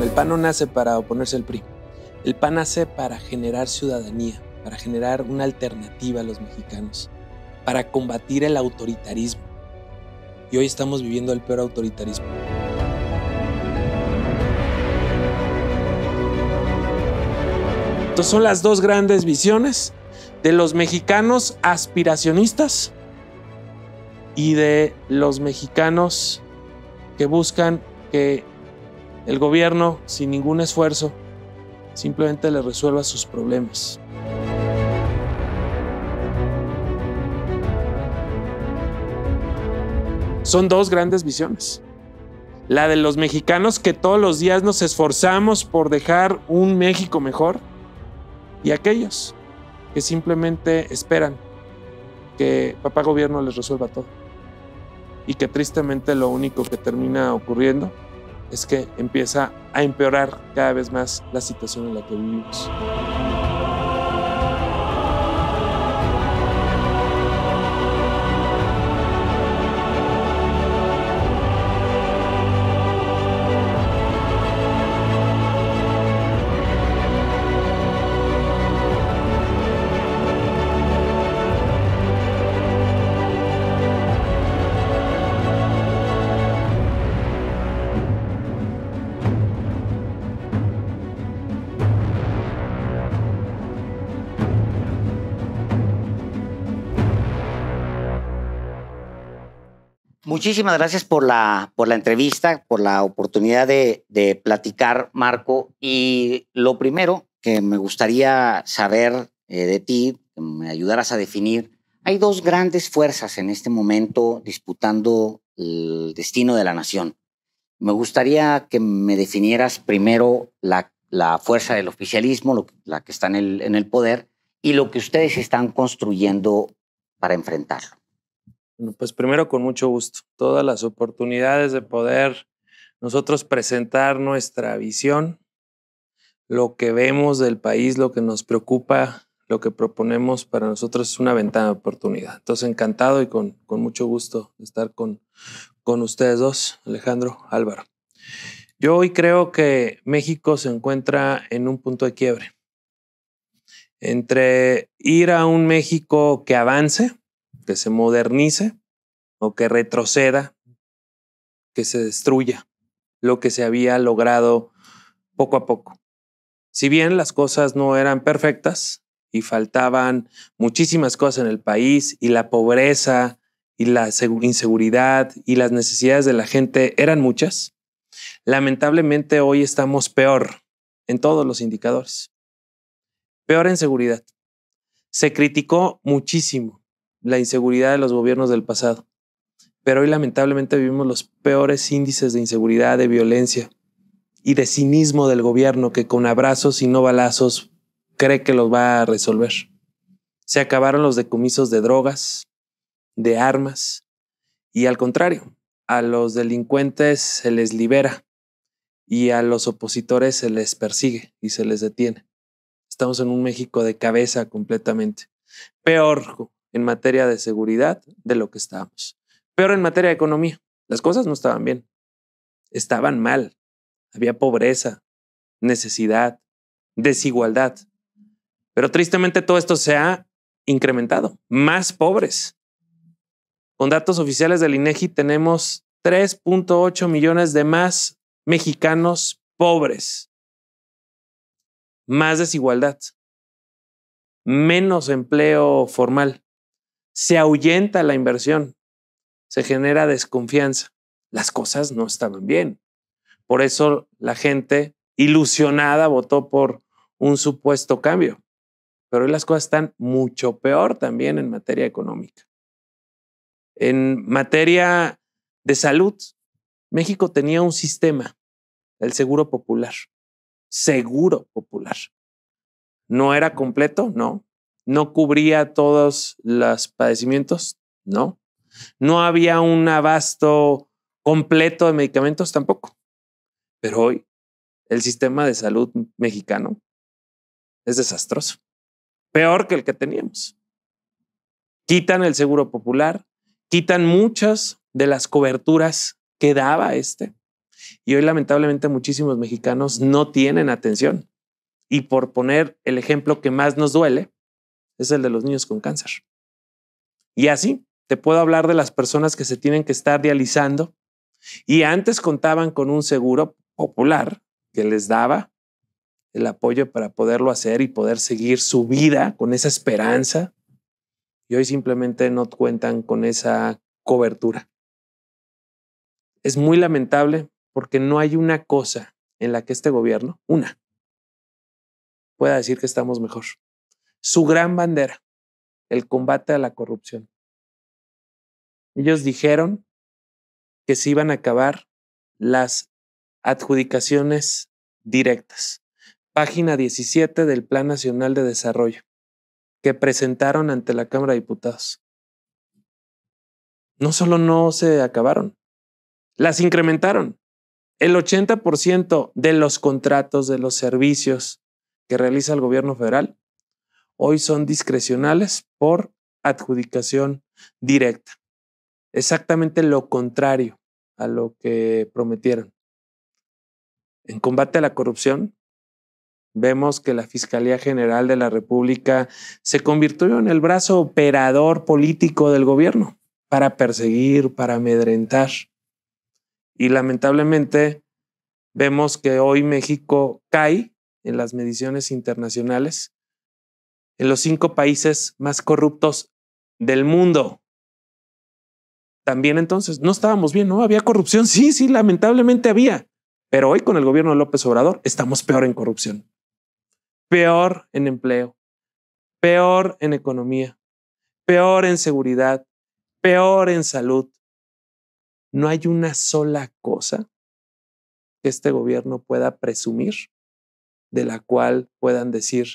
El PAN no nace para oponerse al PRI. El PAN nace para generar ciudadanía, para generar una alternativa a los mexicanos, para combatir el autoritarismo. Y hoy estamos viviendo el peor autoritarismo. Estas son las dos grandes visiones de los mexicanos aspiracionistas y de los mexicanos que buscan que el gobierno, sin ningún esfuerzo, simplemente le resuelva sus problemas. Son dos grandes visiones. La de los mexicanos que todos los días nos esforzamos por dejar un México mejor y aquellos que simplemente esperan que papá gobierno les resuelva todo. Y que tristemente lo único que termina ocurriendo es que empieza a empeorar cada vez más la situación en la que vivimos. muchísimas gracias por la, por la entrevista, por la oportunidad de, platicar, Marco. Y lo primero que me gustaría saber eh, de ti, que me ayudarás a definir, hay dos grandes fuerzas en este momento disputando el destino de la nación. Me gustaría que me definieras primero la, fuerza del oficialismo, la que está en el, en el poder, y lo que ustedes están construyendo para enfrentarlo. Bueno, pues primero con mucho gusto. Todas las oportunidades de poder nosotros presentar nuestra visión, lo que vemos del país, lo que nos preocupa, lo que proponemos para nosotros es una ventana de oportunidad. Entonces, encantado y con, con mucho gusto de estar con, con ustedes dos, Alejandro, Álvaro. Yo hoy creo que México se encuentra en un punto de quiebre entre ir a un México que avance, que se modernice o que retroceda, que se destruya lo que se había logrado poco a poco. Si bien las cosas no eran perfectas y faltaban muchísimas cosas en el país y la pobreza y la inseguridad y las necesidades de la gente eran muchas, lamentablemente hoy estamos peor en todos los indicadores. Peor en seguridad. Se criticó muchísimo la inseguridad de los gobiernos del pasado. Pero hoy lamentablemente vivimos los peores índices de inseguridad, de violencia y de cinismo del gobierno que con abrazos y no balazos cree que los va a resolver. Se acabaron los decomisos de drogas, de armas y al contrario, a los delincuentes se les libera y a los opositores se les persigue y se les detiene. Estamos en un México de cabeza completamente. Peor, en materia de seguridad de lo que estábamos. Pero en materia de economía. Las cosas no estaban bien. Estaban mal. Había pobreza, necesidad, desigualdad. Pero tristemente todo esto se ha incrementado. Más pobres. Con datos oficiales del INEGI tenemos 3.8 millones de más mexicanos pobres. Más desigualdad. Menos empleo formal se ahuyenta la inversión, se genera desconfianza. Las cosas no estaban bien. Por eso la gente ilusionada votó por un supuesto cambio. Pero hoy las cosas están mucho peor también en materia económica. En materia de salud, México tenía un sistema, el seguro popular. Seguro popular. ¿No era completo? No no cubría todos los padecimientos, no. No había un abasto completo de medicamentos tampoco. Pero hoy el sistema de salud mexicano es desastroso, peor que el que teníamos. Quitan el seguro popular, quitan muchas de las coberturas que daba este. Y hoy lamentablemente muchísimos mexicanos no tienen atención. Y por poner el ejemplo que más nos duele, es el de los niños con cáncer. Y así te puedo hablar de las personas que se tienen que estar dializando y antes contaban con un seguro popular que les daba el apoyo para poderlo hacer y poder seguir su vida con esa esperanza. Y hoy simplemente no cuentan con esa cobertura. Es muy lamentable porque no hay una cosa en la que este gobierno, una, pueda decir que estamos mejor su gran bandera, el combate a la corrupción. Ellos dijeron que se iban a acabar las adjudicaciones directas. Página 17 del Plan Nacional de Desarrollo que presentaron ante la Cámara de Diputados. No solo no se acabaron, las incrementaron. El 80% de los contratos de los servicios que realiza el gobierno federal hoy son discrecionales por adjudicación directa. Exactamente lo contrario a lo que prometieron. En combate a la corrupción, vemos que la Fiscalía General de la República se convirtió en el brazo operador político del gobierno para perseguir, para amedrentar. Y lamentablemente vemos que hoy México cae en las mediciones internacionales en los cinco países más corruptos del mundo. También entonces no estábamos bien, ¿no? Había corrupción, sí, sí, lamentablemente había, pero hoy con el gobierno de López Obrador estamos peor en corrupción, peor en empleo, peor en economía, peor en seguridad, peor en salud. No hay una sola cosa que este gobierno pueda presumir de la cual puedan decir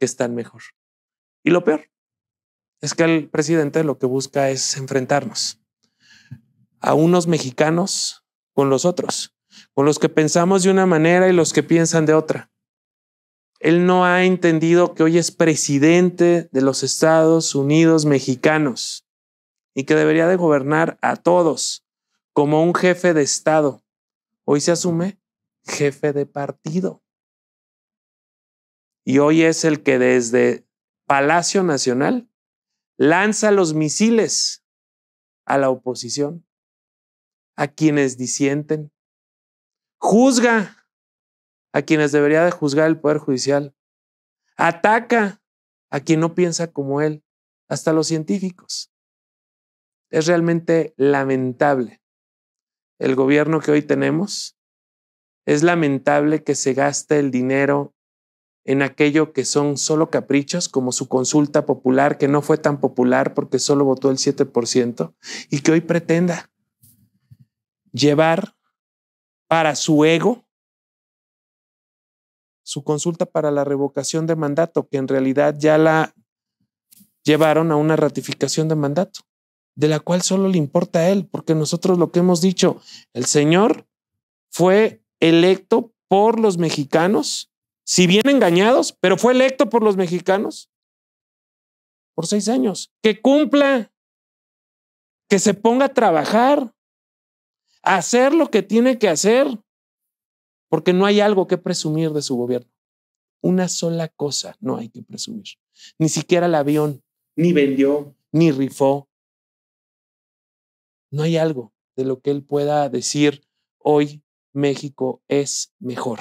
que están mejor. Y lo peor es que el presidente lo que busca es enfrentarnos a unos mexicanos con los otros, con los que pensamos de una manera y los que piensan de otra. Él no ha entendido que hoy es presidente de los Estados Unidos mexicanos y que debería de gobernar a todos como un jefe de Estado. Hoy se asume jefe de partido. Y hoy es el que desde Palacio Nacional, lanza los misiles a la oposición, a quienes disienten, juzga a quienes debería de juzgar el Poder Judicial, ataca a quien no piensa como él, hasta los científicos. Es realmente lamentable el gobierno que hoy tenemos. Es lamentable que se gaste el dinero en aquello que son solo caprichos, como su consulta popular, que no fue tan popular porque solo votó el 7%, y que hoy pretenda llevar para su ego su consulta para la revocación de mandato, que en realidad ya la llevaron a una ratificación de mandato, de la cual solo le importa a él, porque nosotros lo que hemos dicho, el Señor fue electo por los mexicanos si bien engañados, pero fue electo por los mexicanos por seis años. Que cumpla, que se ponga a trabajar, a hacer lo que tiene que hacer, porque no hay algo que presumir de su gobierno. Una sola cosa no hay que presumir. Ni siquiera el avión, ni vendió, ni rifó. No hay algo de lo que él pueda decir hoy México es mejor.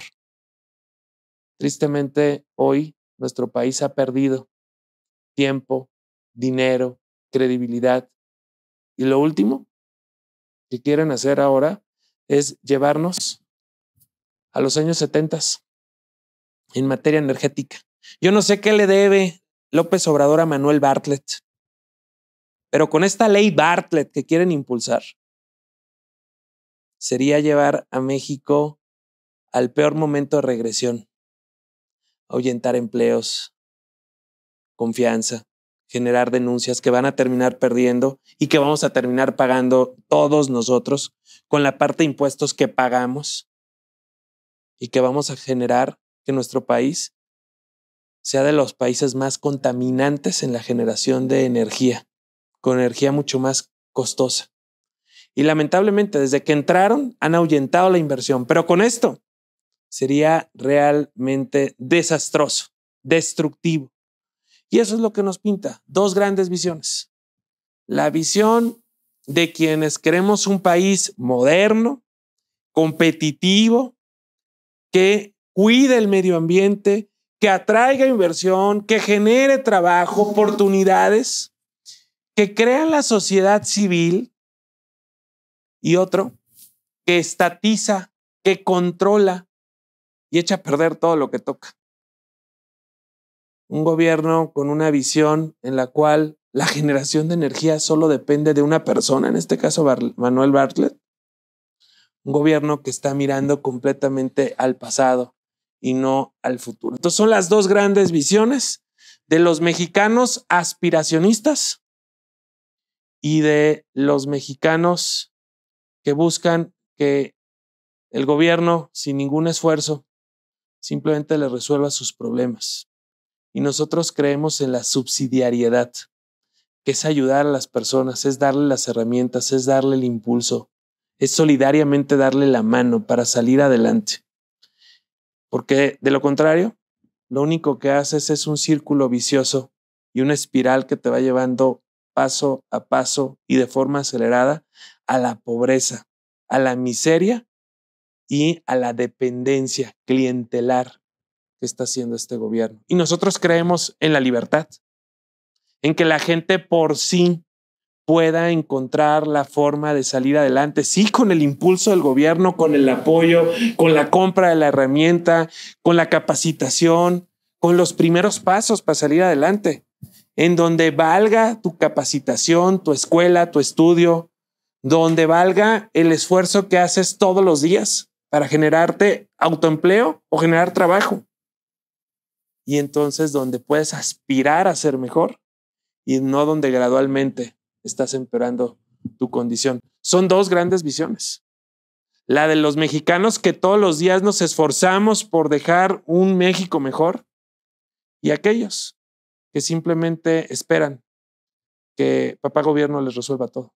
Tristemente, hoy nuestro país ha perdido tiempo, dinero, credibilidad. Y lo último que quieren hacer ahora es llevarnos a los años 70 en materia energética. Yo no sé qué le debe López Obrador a Manuel Bartlett, pero con esta ley Bartlett que quieren impulsar, sería llevar a México al peor momento de regresión ahuyentar empleos, confianza, generar denuncias que van a terminar perdiendo y que vamos a terminar pagando todos nosotros con la parte de impuestos que pagamos y que vamos a generar que nuestro país sea de los países más contaminantes en la generación de energía, con energía mucho más costosa. Y lamentablemente, desde que entraron, han ahuyentado la inversión. Pero con esto, sería realmente desastroso, destructivo. Y eso es lo que nos pinta, dos grandes visiones. La visión de quienes queremos un país moderno, competitivo, que cuide el medio ambiente, que atraiga inversión, que genere trabajo, oportunidades, que crea la sociedad civil y otro que estatiza, que controla, y echa a perder todo lo que toca. Un gobierno con una visión en la cual la generación de energía solo depende de una persona, en este caso Manuel Bartlett. Un gobierno que está mirando completamente al pasado y no al futuro. Entonces son las dos grandes visiones de los mexicanos aspiracionistas y de los mexicanos que buscan que el gobierno, sin ningún esfuerzo, simplemente le resuelva sus problemas. Y nosotros creemos en la subsidiariedad, que es ayudar a las personas, es darle las herramientas, es darle el impulso, es solidariamente darle la mano para salir adelante. Porque de lo contrario, lo único que haces es un círculo vicioso y una espiral que te va llevando paso a paso y de forma acelerada a la pobreza, a la miseria y a la dependencia clientelar que está haciendo este gobierno. Y nosotros creemos en la libertad, en que la gente por sí pueda encontrar la forma de salir adelante, sí, con el impulso del gobierno, con el apoyo, con la compra de la herramienta, con la capacitación, con los primeros pasos para salir adelante, en donde valga tu capacitación, tu escuela, tu estudio, donde valga el esfuerzo que haces todos los días para generarte autoempleo o generar trabajo. Y entonces donde puedes aspirar a ser mejor y no donde gradualmente estás empeorando tu condición. Son dos grandes visiones. La de los mexicanos que todos los días nos esforzamos por dejar un México mejor y aquellos que simplemente esperan que papá gobierno les resuelva todo.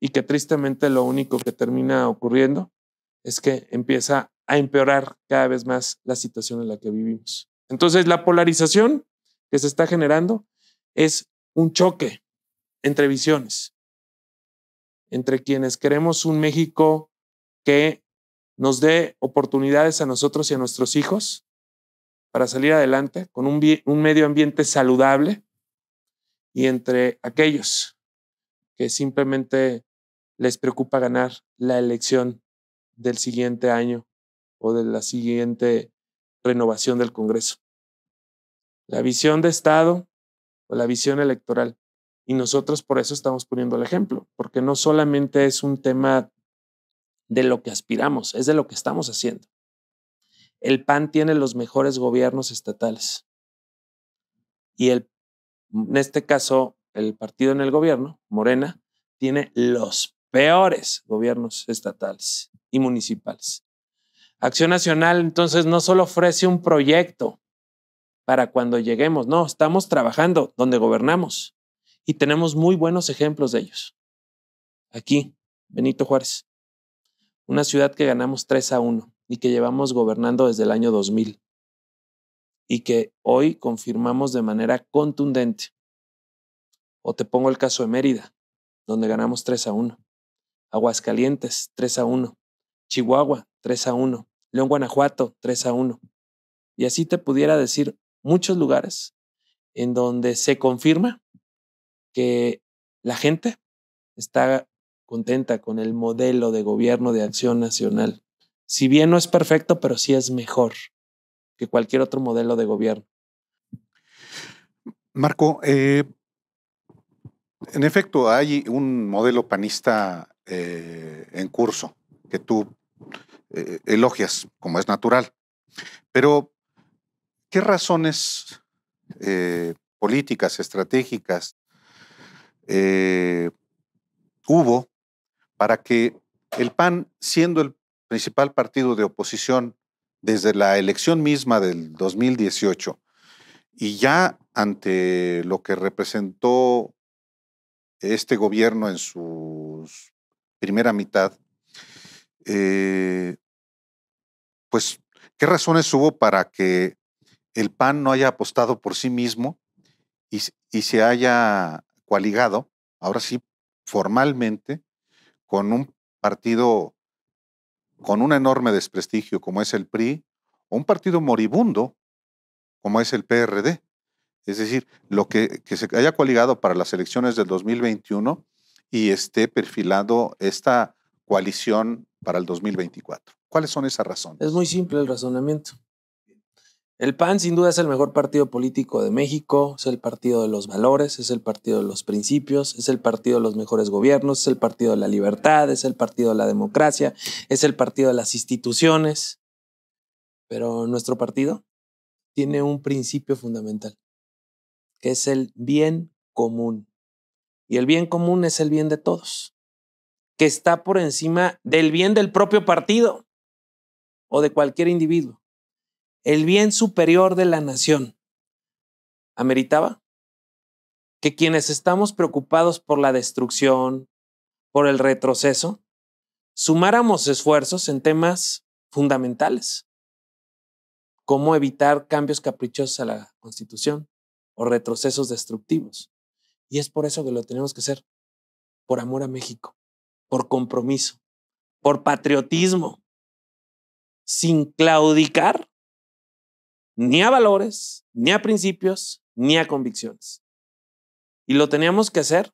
Y que tristemente lo único que termina ocurriendo es que empieza a empeorar cada vez más la situación en la que vivimos. Entonces, la polarización que se está generando es un choque entre visiones, entre quienes queremos un México que nos dé oportunidades a nosotros y a nuestros hijos para salir adelante con un, medio ambiente saludable y entre aquellos que simplemente les preocupa ganar la elección del siguiente año o de la siguiente renovación del Congreso. La visión de Estado o la visión electoral. Y nosotros por eso estamos poniendo el ejemplo, porque no solamente es un tema de lo que aspiramos, es de lo que estamos haciendo. El PAN tiene los mejores gobiernos estatales. Y el, en este caso, el partido en el gobierno, Morena, tiene los peores gobiernos estatales y municipales. Acción Nacional entonces no solo ofrece un proyecto para cuando lleguemos, no, estamos trabajando donde gobernamos y tenemos muy buenos ejemplos de ellos. Aquí, Benito Juárez, una ciudad que ganamos 3 a 1 y que llevamos gobernando desde el año 2000 y que hoy confirmamos de manera contundente. O te pongo el caso de Mérida, donde ganamos 3 a 1. Aguascalientes, 3 a 1. Chihuahua, 3 a 1. León, Guanajuato, 3 a 1. Y así te pudiera decir muchos lugares en donde se confirma que la gente está contenta con el modelo de gobierno de acción nacional. Si bien no es perfecto, pero sí es mejor que cualquier otro modelo de gobierno. Marco, eh, en efecto, hay un modelo panista eh, en curso que tú eh, elogias, como es natural. Pero, ¿qué razones eh, políticas, estratégicas eh, hubo para que el PAN, siendo el principal partido de oposición desde la elección misma del 2018 y ya ante lo que representó este gobierno en su primera mitad, pues, ¿qué razones hubo para que el PAN no haya apostado por sí mismo y, se haya coaligado, ahora sí, formalmente, con un partido con un enorme desprestigio como es el PRI, o un partido moribundo como es el PRD? Es decir, lo que, que se haya coaligado para las elecciones del 2021 y esté perfilado esta coalición para el 2024? ¿Cuáles son esas razones? Es muy simple el razonamiento. El PAN sin duda es el mejor partido político de México, es el partido de los valores, es el partido de los principios, es el partido de los mejores gobiernos, es el partido de la libertad, es el partido de la democracia, es el partido de las instituciones. Pero nuestro partido tiene un principio fundamental, que es el bien común. Y el bien común es el bien de todos que está por encima del bien del propio partido o de cualquier individuo. El bien superior de la nación. ¿Ameritaba? Que quienes estamos preocupados por la destrucción, por el retroceso, sumáramos esfuerzos en temas fundamentales, cómo evitar cambios caprichosos a la Constitución o retrocesos destructivos. Y es por eso que lo tenemos que hacer, por amor a México por compromiso, por patriotismo, sin claudicar ni a valores, ni a principios, ni a convicciones. Y lo teníamos que hacer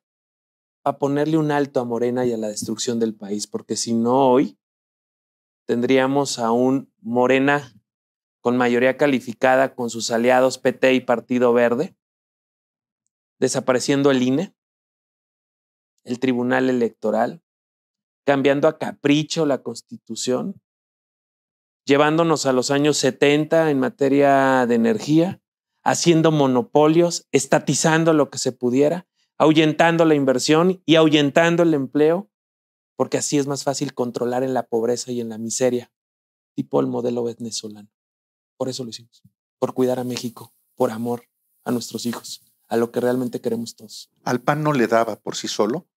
a ponerle un alto a Morena y a la destrucción del país, porque si no hoy tendríamos a un Morena con mayoría calificada con sus aliados PT y Partido Verde, desapareciendo el INE, el Tribunal Electoral, cambiando a capricho la constitución, llevándonos a los años 70 en materia de energía, haciendo monopolios, estatizando lo que se pudiera, ahuyentando la inversión y ahuyentando el empleo, porque así es más fácil controlar en la pobreza y en la miseria, tipo el modelo venezolano. Por eso lo hicimos, por cuidar a México, por amor a nuestros hijos, a lo que realmente queremos todos. Al pan no le daba por sí solo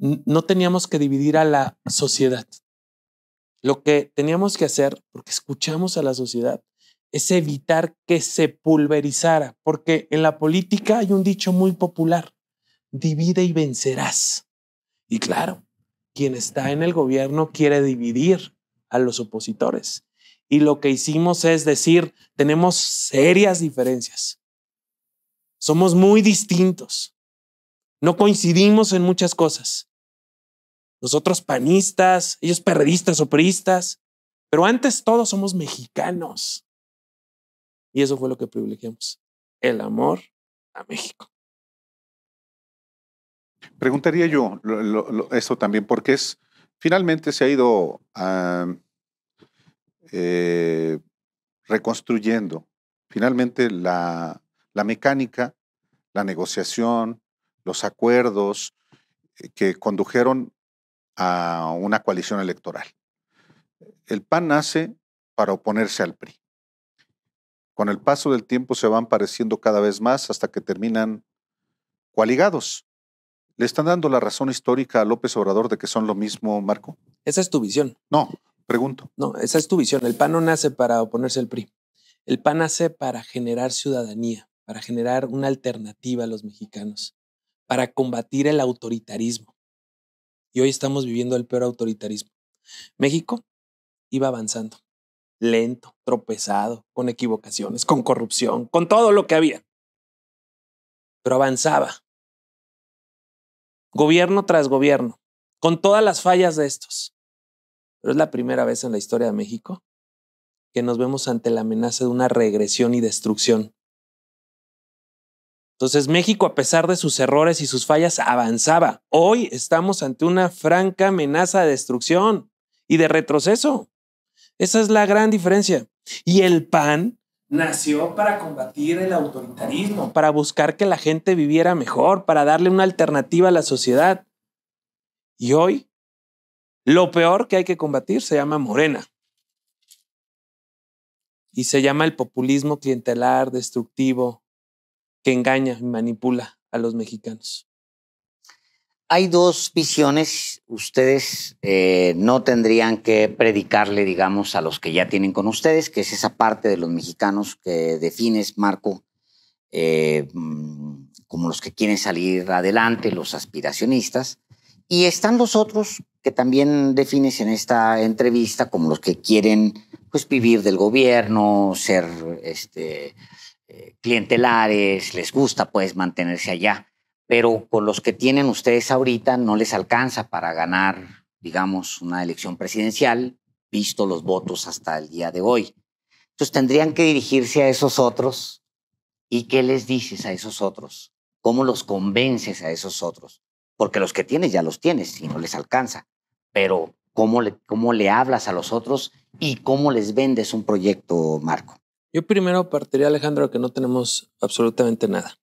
no teníamos que dividir a la sociedad. Lo que teníamos que hacer, porque escuchamos a la sociedad, es evitar que se pulverizara, porque en la política hay un dicho muy popular, divide y vencerás. Y claro, quien está en el gobierno quiere dividir a los opositores. Y lo que hicimos es decir, tenemos serias diferencias. Somos muy distintos. No coincidimos en muchas cosas, nosotros panistas, ellos perredistas o pero antes todos somos mexicanos. Y eso fue lo que privilegiamos, el amor a México. Preguntaría yo eso también, porque es, finalmente se ha ido eh, reconstruyendo. Finalmente la, la mecánica, la negociación, los acuerdos eh, que condujeron a una coalición electoral. El PAN nace para oponerse al PRI. Con el paso del tiempo se van pareciendo cada vez más hasta que terminan coaligados. ¿Le están dando la razón histórica a López Obrador de que son lo mismo, Marco? Esa es tu visión. No, pregunto. No, esa es tu visión. El PAN no nace para oponerse al PRI. El PAN nace para generar ciudadanía, para generar una alternativa a los mexicanos, para combatir el autoritarismo y hoy estamos viviendo el peor autoritarismo. México iba avanzando, lento, tropezado, con equivocaciones, con corrupción, con todo lo que había. Pero avanzaba. Gobierno tras gobierno, con todas las fallas de estos. Pero es la primera vez en la historia de México que nos vemos ante la amenaza de una regresión y destrucción entonces México, a pesar de sus errores y sus fallas, avanzaba. Hoy estamos ante una franca amenaza de destrucción y de retroceso. Esa es la gran diferencia. Y el PAN nació para combatir el autoritarismo, para buscar que la gente viviera mejor, para darle una alternativa a la sociedad. Y hoy, lo peor que hay que combatir se llama Morena. Y se llama el populismo clientelar, destructivo, que engaña y manipula a los mexicanos? Hay dos visiones. Ustedes eh, no tendrían que predicarle, digamos, a los que ya tienen con ustedes, que es esa parte de los mexicanos que defines, Marco, eh, mm, como los que quieren salir adelante, los aspiracionistas. Y están los otros que también defines en esta entrevista como los que quieren pues, vivir del gobierno, ser este, eh, clientelares, les gusta pues mantenerse allá, pero con los que tienen ustedes ahorita no les alcanza para ganar, digamos, una elección presidencial, visto los votos hasta el día de hoy. Entonces tendrían que dirigirse a esos otros. ¿Y qué les dices a esos otros? ¿Cómo los convences a esos otros? Porque los que tienes ya los tienes y no les alcanza. Pero ¿cómo cómo le hablas a los otros y cómo les vendes un proyecto, Marco? Yo primero partiría, Alejandro, que no tenemos absolutamente nada.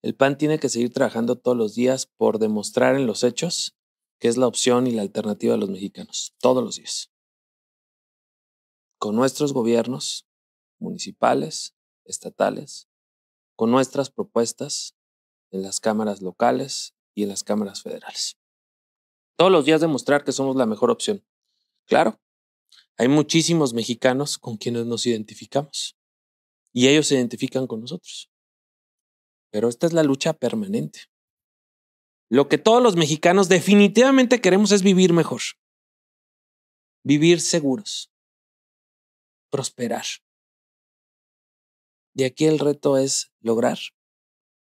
El PAN tiene que seguir trabajando todos los días por demostrar en los hechos que es la opción y la alternativa de los mexicanos, todos los días. Con nuestros gobiernos municipales, estatales, con nuestras propuestas en las cámaras locales y en las cámaras federales. Todos los días demostrar que somos la mejor opción. Claro, hay muchísimos mexicanos con quienes nos identificamos y ellos se identifican con nosotros. Pero esta es la lucha permanente. Lo que todos los mexicanos definitivamente queremos es vivir mejor, vivir seguros, prosperar. Y aquí el reto es lograr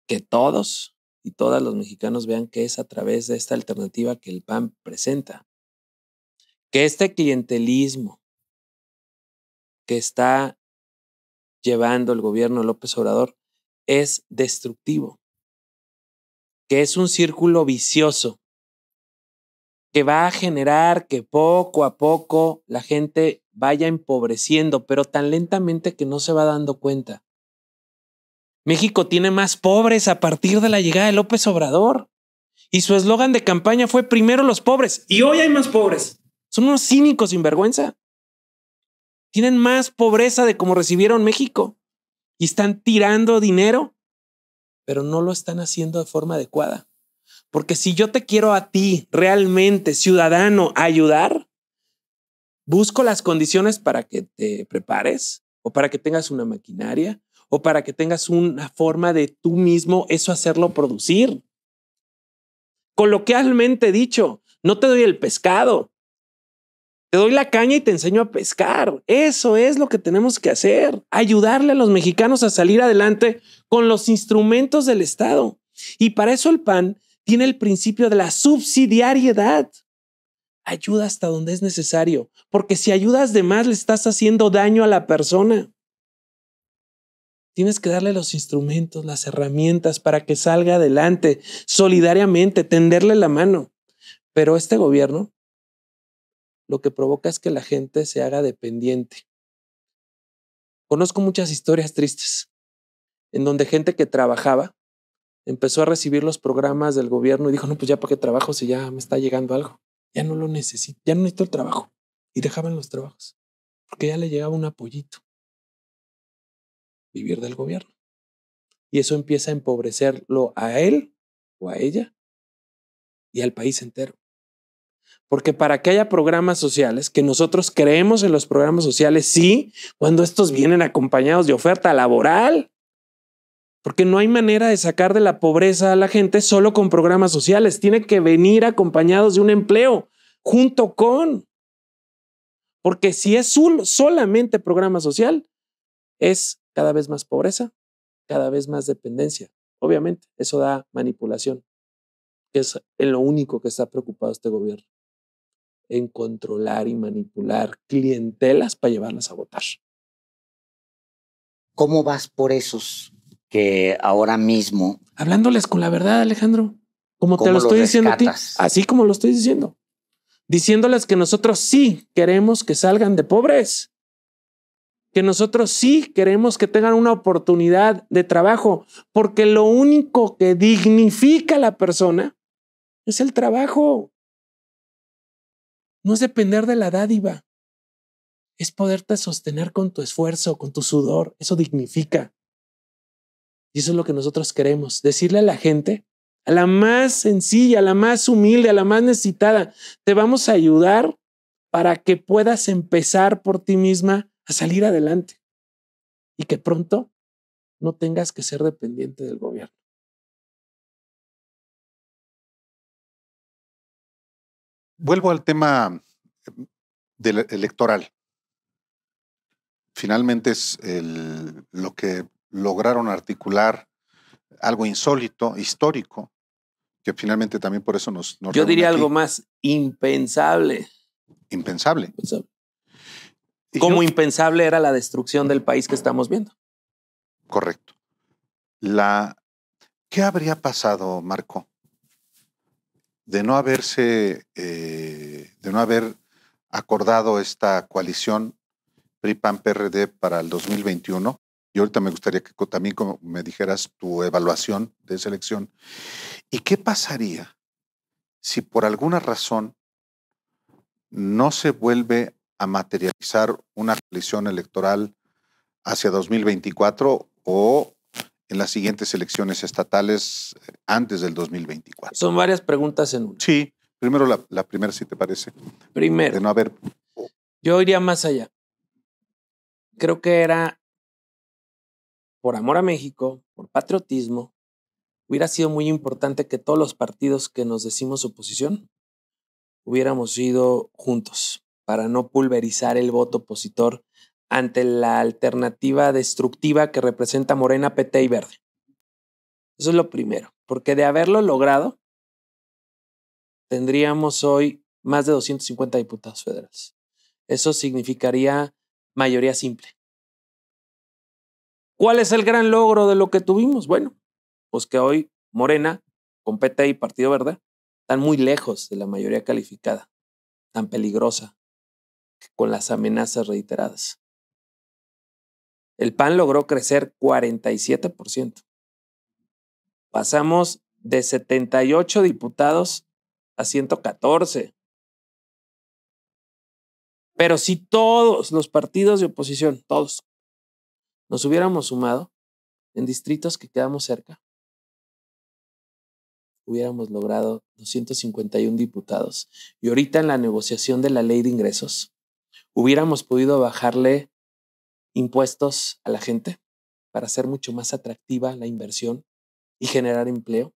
que todos y todas los mexicanos vean que es a través de esta alternativa que el PAN presenta que este clientelismo que está llevando el gobierno López Obrador es destructivo, que es un círculo vicioso que va a generar que poco a poco la gente vaya empobreciendo, pero tan lentamente que no se va dando cuenta. México tiene más pobres a partir de la llegada de López Obrador. Y su eslogan de campaña fue primero los pobres. Y hoy hay más pobres. Son unos cínicos sin vergüenza. Tienen más pobreza de como recibieron México y están tirando dinero, pero no lo están haciendo de forma adecuada. Porque si yo te quiero a ti realmente, ciudadano, ayudar, busco las condiciones para que te prepares o para que tengas una maquinaria o para que tengas una forma de tú mismo eso hacerlo producir. Coloquialmente dicho, no te doy el pescado, te doy la caña y te enseño a pescar. Eso es lo que tenemos que hacer, ayudarle a los mexicanos a salir adelante con los instrumentos del Estado. Y para eso el PAN tiene el principio de la subsidiariedad. Ayuda hasta donde es necesario, porque si ayudas de más le estás haciendo daño a la persona. Tienes que darle los instrumentos, las herramientas para que salga adelante solidariamente, tenderle la mano. Pero este gobierno lo que provoca es que la gente se haga dependiente. Conozco muchas historias tristes, en donde gente que trabajaba empezó a recibir los programas del gobierno y dijo, no, pues ya para qué trabajo si ya me está llegando algo, ya no lo necesito, ya no necesito el trabajo. Y dejaban los trabajos, porque ya le llegaba un apoyito. Vivir del gobierno. Y eso empieza a empobrecerlo a él o a ella y al país entero. Porque para que haya programas sociales, que nosotros creemos en los programas sociales, sí, cuando estos vienen acompañados de oferta laboral, porque no hay manera de sacar de la pobreza a la gente solo con programas sociales. Tiene que venir acompañados de un empleo, junto con. Porque si es un solamente programa social, es cada vez más pobreza, cada vez más dependencia. Obviamente, eso da manipulación, que es en lo único que está preocupado este gobierno en controlar y manipular clientelas para llevarlas a votar. ¿Cómo vas por esos que ahora mismo... Hablándoles con la verdad, Alejandro, como te lo estoy diciendo a ti, así como lo estoy diciendo, diciéndoles que nosotros sí queremos que salgan de pobres, que nosotros sí queremos que tengan una oportunidad de trabajo, porque lo único que dignifica a la persona es el trabajo no es depender de la dádiva, es poderte sostener con tu esfuerzo, con tu sudor. Eso dignifica. Y eso es lo que nosotros queremos, decirle a la gente, a la más sencilla, a la más humilde, a la más necesitada, te vamos a ayudar para que puedas empezar por ti misma a salir adelante y que pronto no tengas que ser dependiente del gobierno. Vuelvo al tema em, del electoral. Finalmente es lo que lograron articular algo insólito, histórico, que finalmente también por eso nos... Yo diría algo más impensable. Impensable. Como impensable era la destrucción del país que estamos viendo. Correcto. La, ¿Qué habría pasado, Marco, de no haberse, eh, de no haber acordado esta coalición pri prd para el 2021, y ahorita me gustaría que también me dijeras tu evaluación de esa elección, ¿y qué pasaría si por alguna razón no se vuelve a materializar una coalición electoral hacia 2024 o en las siguientes elecciones estatales eh, antes del 2024. Son varias preguntas en una. Sí, primero la, primera, si te parece. Primero. De no haber... Yo iría más allá. Creo que era por amor a México, por patriotismo, hubiera sido muy importante que todos los partidos que nos decimos oposición hubiéramos ido juntos para no pulverizar el voto opositor ante la alternativa destructiva que representa Morena, PT y Verde. Eso es lo primero, porque de haberlo logrado, tendríamos hoy más de 250 diputados federales. Eso significaría mayoría simple. ¿Cuál es el gran logro de lo que tuvimos? Bueno, pues que hoy Morena, con PT y Partido Verde, están muy lejos de la mayoría calificada, tan peligrosa, con las amenazas reiteradas el PAN logró crecer 47%. Pasamos de 78 diputados a 114. Pero si todos los partidos de oposición, todos, nos hubiéramos sumado en distritos que quedamos cerca, hubiéramos logrado 251 diputados. Y ahorita en la negociación de la ley de ingresos, hubiéramos podido bajarle impuestos a la gente para hacer mucho más atractiva la inversión y generar empleo.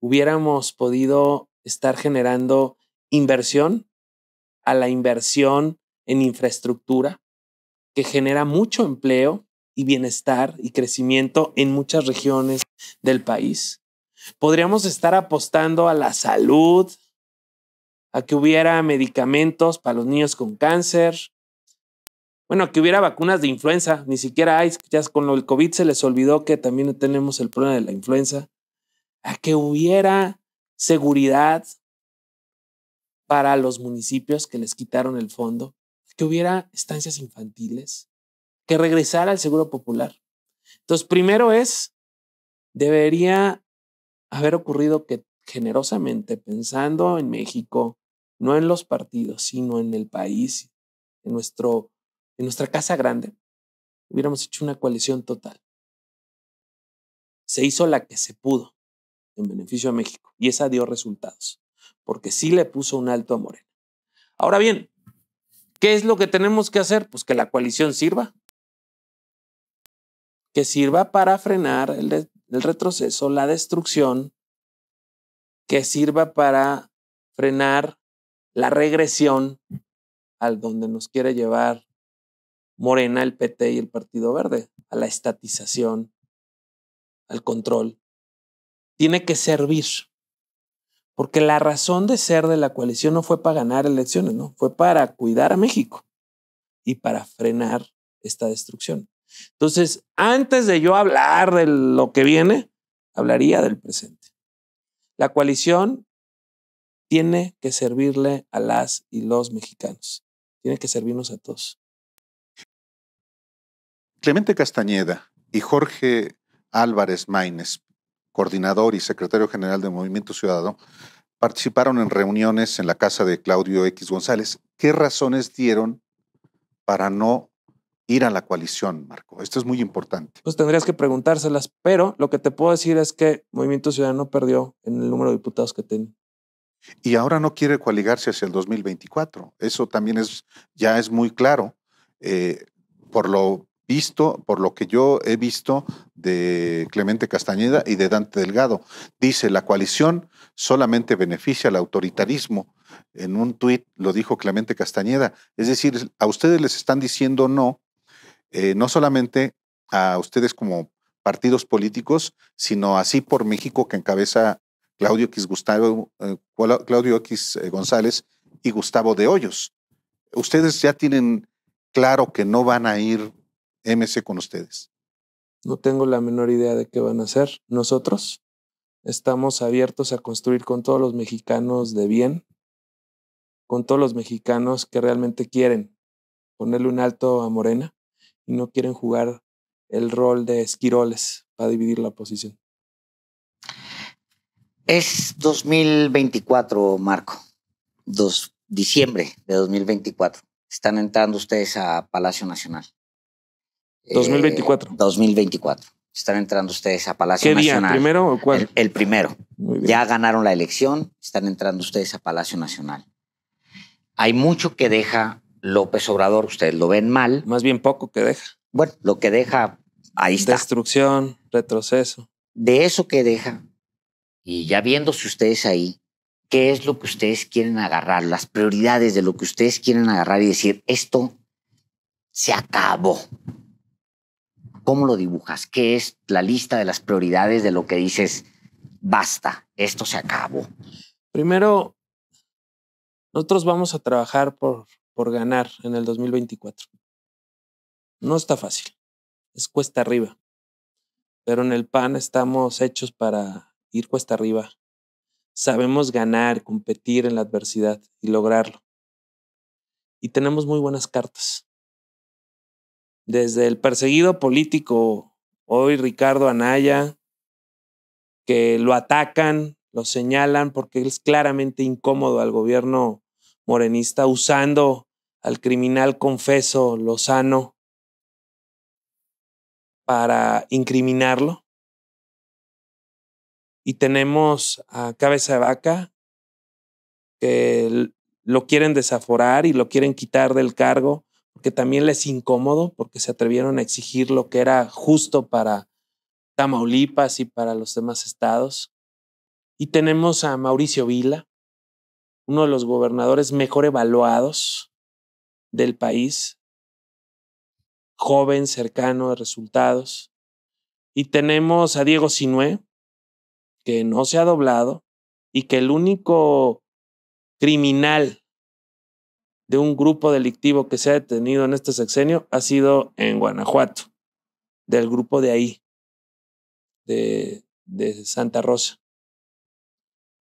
Hubiéramos podido estar generando inversión a la inversión en infraestructura que genera mucho empleo y bienestar y crecimiento en muchas regiones del país. Podríamos estar apostando a la salud, a que hubiera medicamentos para los niños con cáncer, bueno, que hubiera vacunas de influenza, ni siquiera hay, ya con el COVID se les olvidó que también tenemos el problema de la influenza. A que hubiera seguridad para los municipios que les quitaron el fondo, que hubiera estancias infantiles, que regresara al Seguro Popular. Entonces, primero es, debería haber ocurrido que generosamente, pensando en México, no en los partidos, sino en el país, en nuestro en nuestra casa grande, hubiéramos hecho una coalición total. Se hizo la que se pudo en beneficio a México y esa dio resultados, porque sí le puso un alto a Morena. Ahora bien, ¿qué es lo que tenemos que hacer? Pues que la coalición sirva, que sirva para frenar el, el retroceso, la destrucción, que sirva para frenar la regresión al donde nos quiere llevar Morena, el PT y el Partido Verde, a la estatización, al control. Tiene que servir, porque la razón de ser de la coalición no fue para ganar elecciones, no, fue para cuidar a México y para frenar esta destrucción. Entonces, antes de yo hablar de lo que viene, hablaría del presente. La coalición tiene que servirle a las y los mexicanos, tiene que servirnos a todos. Clemente Castañeda y Jorge Álvarez Maínez, coordinador y secretario general del Movimiento Ciudadano, participaron en reuniones en la casa de Claudio X González. ¿Qué razones dieron para no ir a la coalición, Marco? Esto es muy importante. Pues tendrías que preguntárselas, pero lo que te puedo decir es que Movimiento Ciudadano perdió en el número de diputados que tiene. Y ahora no quiere coaligarse hacia el 2024. Eso también es, ya es muy claro. Eh, por lo visto, por lo que yo he visto de Clemente Castañeda y de Dante Delgado. Dice, la coalición solamente beneficia al autoritarismo. En un tuit lo dijo Clemente Castañeda. Es decir, a ustedes les están diciendo no, eh, no solamente a ustedes como partidos políticos, sino así por México que encabeza Claudio eh, Claudio X eh, González y Gustavo de Hoyos. Ustedes ya tienen claro que no van a ir MC con ustedes? No tengo la menor idea de qué van a hacer. Nosotros estamos abiertos a construir con todos los mexicanos de bien, con todos los mexicanos que realmente quieren ponerle un alto a Morena y no quieren jugar el rol de esquiroles para dividir la oposición. Es 2024, Marco, diciembre de 2024. Están entrando ustedes a Palacio Nacional. 2024. Eh, 2024. Están entrando ustedes a Palacio Nacional. ¿Qué día? ¿Primero cuál? El, el primero. Ya ganaron la elección, están entrando ustedes a Palacio Nacional. Hay mucho que deja López Obrador, ustedes lo ven mal. Más bien poco que deja. Bueno, lo que deja, ahí está. Destrucción, retroceso. De eso que deja, y ya viéndose ustedes ahí, ¿qué es lo que ustedes quieren agarrar? Las prioridades de lo que ustedes quieren agarrar y decir, esto se acabó. ¿Cómo lo dibujas? ¿Qué es la lista de las prioridades de lo que dices, basta, esto se acabó? Primero, nosotros vamos a trabajar por, por ganar en el 2024. No está fácil, es cuesta arriba, pero en el PAN estamos hechos para ir cuesta arriba. Sabemos ganar, competir en la adversidad y lograrlo. Y tenemos muy buenas cartas desde el perseguido político, hoy Ricardo Anaya, que lo atacan, lo señalan porque es claramente incómodo al gobierno morenista usando al criminal confeso Lozano para incriminarlo. Y tenemos a Cabeza de Vaca, que lo quieren desaforar y lo quieren quitar del cargo que también les incómodo porque se atrevieron a exigir lo que era justo para Tamaulipas y para los demás estados. Y tenemos a Mauricio Vila, uno de los gobernadores mejor evaluados del país, joven, cercano de resultados. Y tenemos a Diego Sinué, que no se ha doblado y que el único criminal de un grupo delictivo que se ha detenido en este sexenio ha sido en Guanajuato, del grupo de ahí, de, Santa Rosa,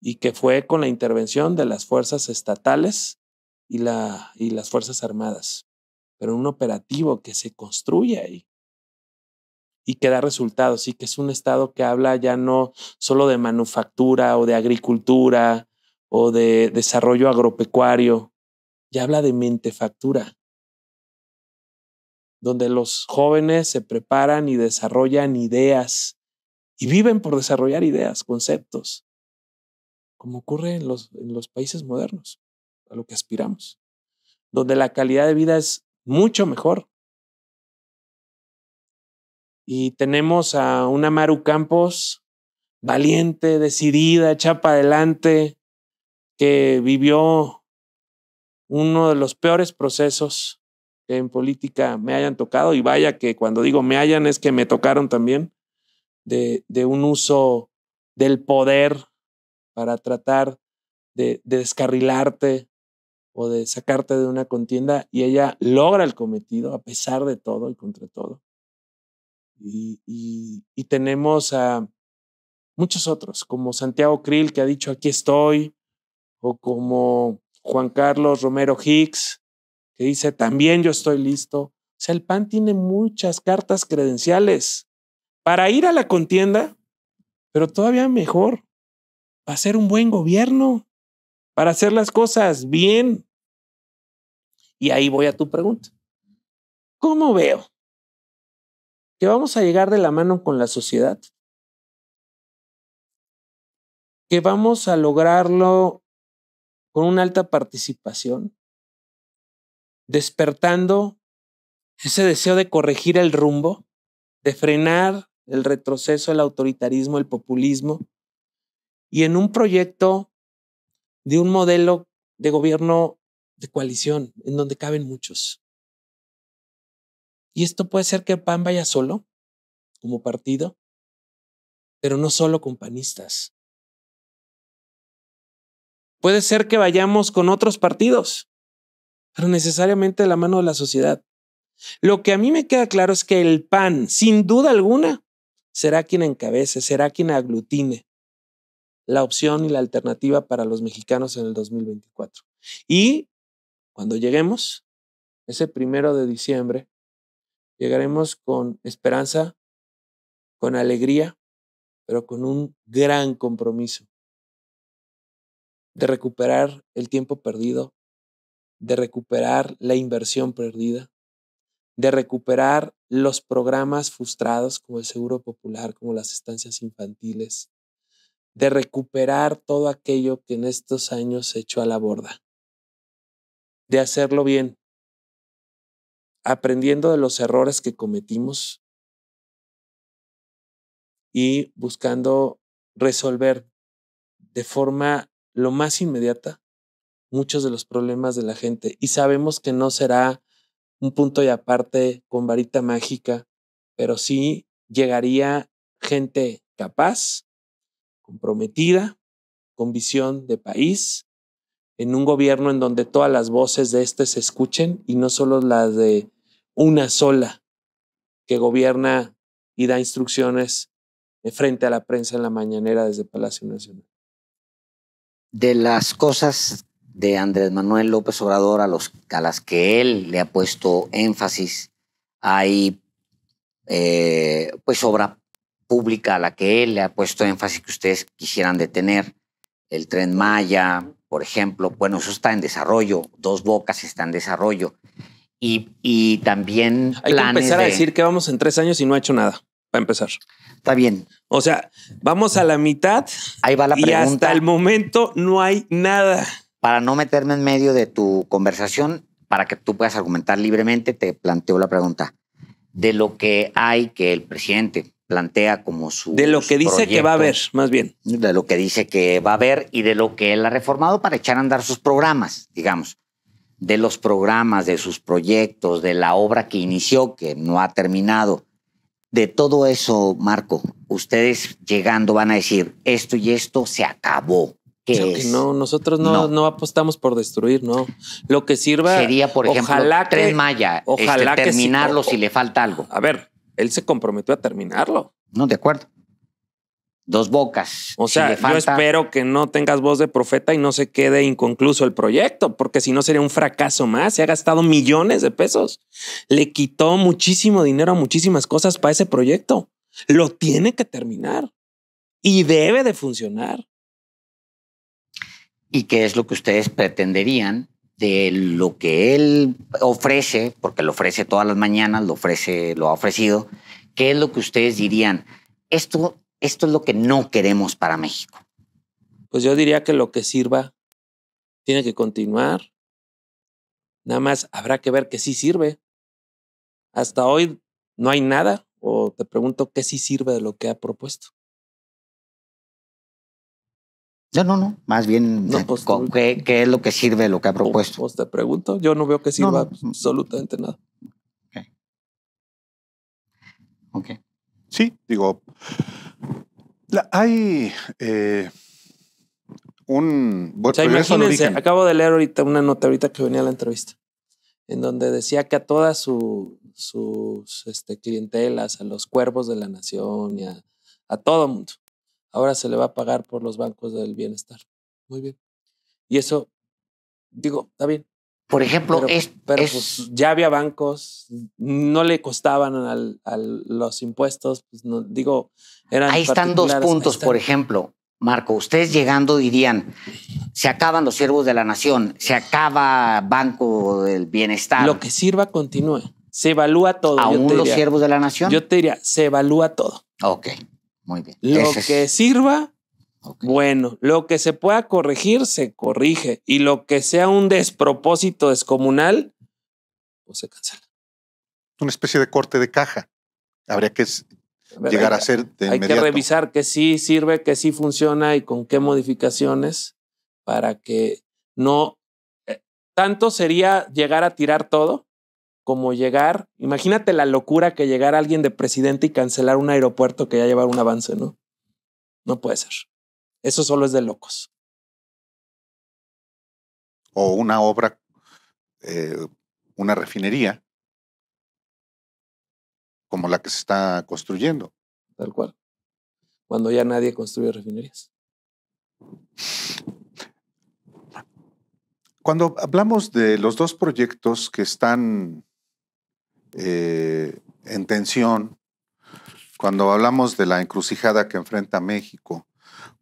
y que fue con la intervención de las fuerzas estatales y, la, y las fuerzas armadas, pero un operativo que se construye ahí y que da resultados y que es un estado que habla ya no solo de manufactura o de agricultura o de desarrollo agropecuario, ya habla de mentefactura, donde los jóvenes se preparan y desarrollan ideas y viven por desarrollar ideas, conceptos, como ocurre en los, en los países modernos, a lo que aspiramos, donde la calidad de vida es mucho mejor. Y tenemos a una Maru Campos valiente, decidida, chapa adelante, que vivió uno de los peores procesos que en política me hayan tocado, y vaya que cuando digo me hayan es que me tocaron también, de, de un uso del poder para tratar de, descarrilarte o de sacarte de una contienda, y ella logra el cometido a pesar de todo y contra todo. Y, y, tenemos a muchos otros, como Santiago Krill, que ha dicho aquí estoy, o como Juan Carlos Romero Hicks, que dice, también yo estoy listo. O sea, el PAN tiene muchas cartas credenciales para ir a la contienda, pero todavía mejor, para hacer un buen gobierno, para hacer las cosas bien. Y ahí voy a tu pregunta. ¿Cómo veo? Que vamos a llegar de la mano con la sociedad. Que vamos a lograrlo con una alta participación, despertando ese deseo de corregir el rumbo, de frenar el retroceso, el autoritarismo, el populismo, y en un proyecto de un modelo de gobierno de coalición, en donde caben muchos. Y esto puede ser que el PAN vaya solo, como partido, pero no solo con panistas. Puede ser que vayamos con otros partidos, pero necesariamente de la mano de la sociedad. Lo que a mí me queda claro es que el PAN, sin duda alguna, será quien encabece, será quien aglutine la opción y la alternativa para los mexicanos en el 2024. Y cuando lleguemos, ese primero de diciembre, llegaremos con esperanza, con alegría, pero con un gran compromiso de recuperar el tiempo perdido, de recuperar la inversión perdida, de recuperar los programas frustrados como el Seguro Popular, como las estancias infantiles, de recuperar todo aquello que en estos años se echó a la borda, de hacerlo bien, aprendiendo de los errores que cometimos y buscando resolver de forma lo más inmediata muchos de los problemas de la gente y sabemos que no será un punto y aparte con varita mágica, pero sí llegaría gente capaz, comprometida, con visión de país, en un gobierno en donde todas las voces de este se escuchen y no solo las de una sola que gobierna y da instrucciones frente a la prensa en la mañanera desde Palacio Nacional de las cosas de Andrés Manuel López Obrador a, los, las que él le ha puesto énfasis, hay eh, pues obra pública a la que él le ha puesto énfasis que ustedes quisieran detener. El tren Maya, por ejemplo, bueno, eso está en desarrollo, dos bocas está en desarrollo. Y, también... Hay que empezar a decir que vamos en tres años y no ha hecho nada, para empezar. Está bien. O sea, vamos a la mitad. Ahí va la pregunta. Y hasta el momento no hay nada. Para no meterme en medio de tu conversación, para que tú puedas argumentar libremente, te planteo la pregunta. De lo que hay que el presidente plantea como su... De lo que dice que va a haber, más bien. De lo que dice que va a haber y de lo que él ha reformado para echar a andar sus programas, digamos. De los programas, de sus proyectos, de la obra que inició, que no ha terminado de todo eso, Marco, ustedes llegando van a decir, esto y esto se acabó. no, nosotros no, no, apostamos por destruir, no. Lo que sirva. Sería, por ejemplo, ojalá que, Tren este, Ojalá terminarlo si le falta algo. A ver, él se comprometió a terminarlo. No, de acuerdo dos bocas. O sea, yo espero que no tengas voz de profeta y no se quede inconcluso el proyecto, porque si no sería un fracaso más. Se ha gastado millones de pesos. Le quitó muchísimo dinero a muchísimas cosas para ese proyecto. Lo tiene que terminar y debe de funcionar. ¿Y qué es lo que ustedes pretenderían de lo que él ofrece, porque lo ofrece todas las mañanas, lo ofrece, lo ha ofrecido? ¿Qué es lo que ustedes dirían? Esto esto es lo que no queremos para México. Pues yo diría que lo que sirva tiene que continuar. Nada más habrá que ver qué sí sirve. Hasta hoy no hay nada, o te pregunto qué sí sirve de lo que ha propuesto. No, no, no. Más bien, no, pues, ¿qué, ¿qué, es lo que sirve de lo que ha pues, propuesto? Pues te pregunto, yo no veo que sirva absolutamente nada. Ok. okay. Sí, digo, la, hay eh, un... imagínense, acabo de leer ahorita una nota ahorita que venía a la entrevista, en donde decía que a todas sus este, clientelas, a los cuervos de la nación y a todo mundo, ahora se le va a pagar por los bancos del bienestar. Muy bien. Y eso, digo, está bien, por ejemplo, es, pues, ya había bancos, no le costaban a los impuestos, pues, digo, eran... Ahí están dos puntos, por ejemplo, Marco. Ustedes llegando dirían, se acaban los siervos de la nación, se acaba Banco del Bienestar. Lo que sirva continúe, se evalúa todo. ¿Aún los siervos de la nación? Yo te diría, se evalúa todo. Ok, muy bien. Lo que sirva bueno, lo que se pueda corregir, se corrige. Y lo que sea un despropósito descomunal, pues se cancela. Una especie de corte de caja. Habría que llegar a hacer Hay que revisar que sí sirve, que sí funciona y con qué modificaciones para que no... Eh, tanto sería llegar a tirar todo como llegar... Imagínate la locura que llegar alguien de presidente y cancelar un aeropuerto que ya llevar un avance, ¿no? No puede ser. Eso solo es de locos. O una obra, eh, una refinería, como la que se está construyendo. Tal cual. Cuando ya nadie construye refinerías. Cuando hablamos de los dos proyectos que están eh, en tensión, cuando hablamos de la encrucijada que enfrenta México,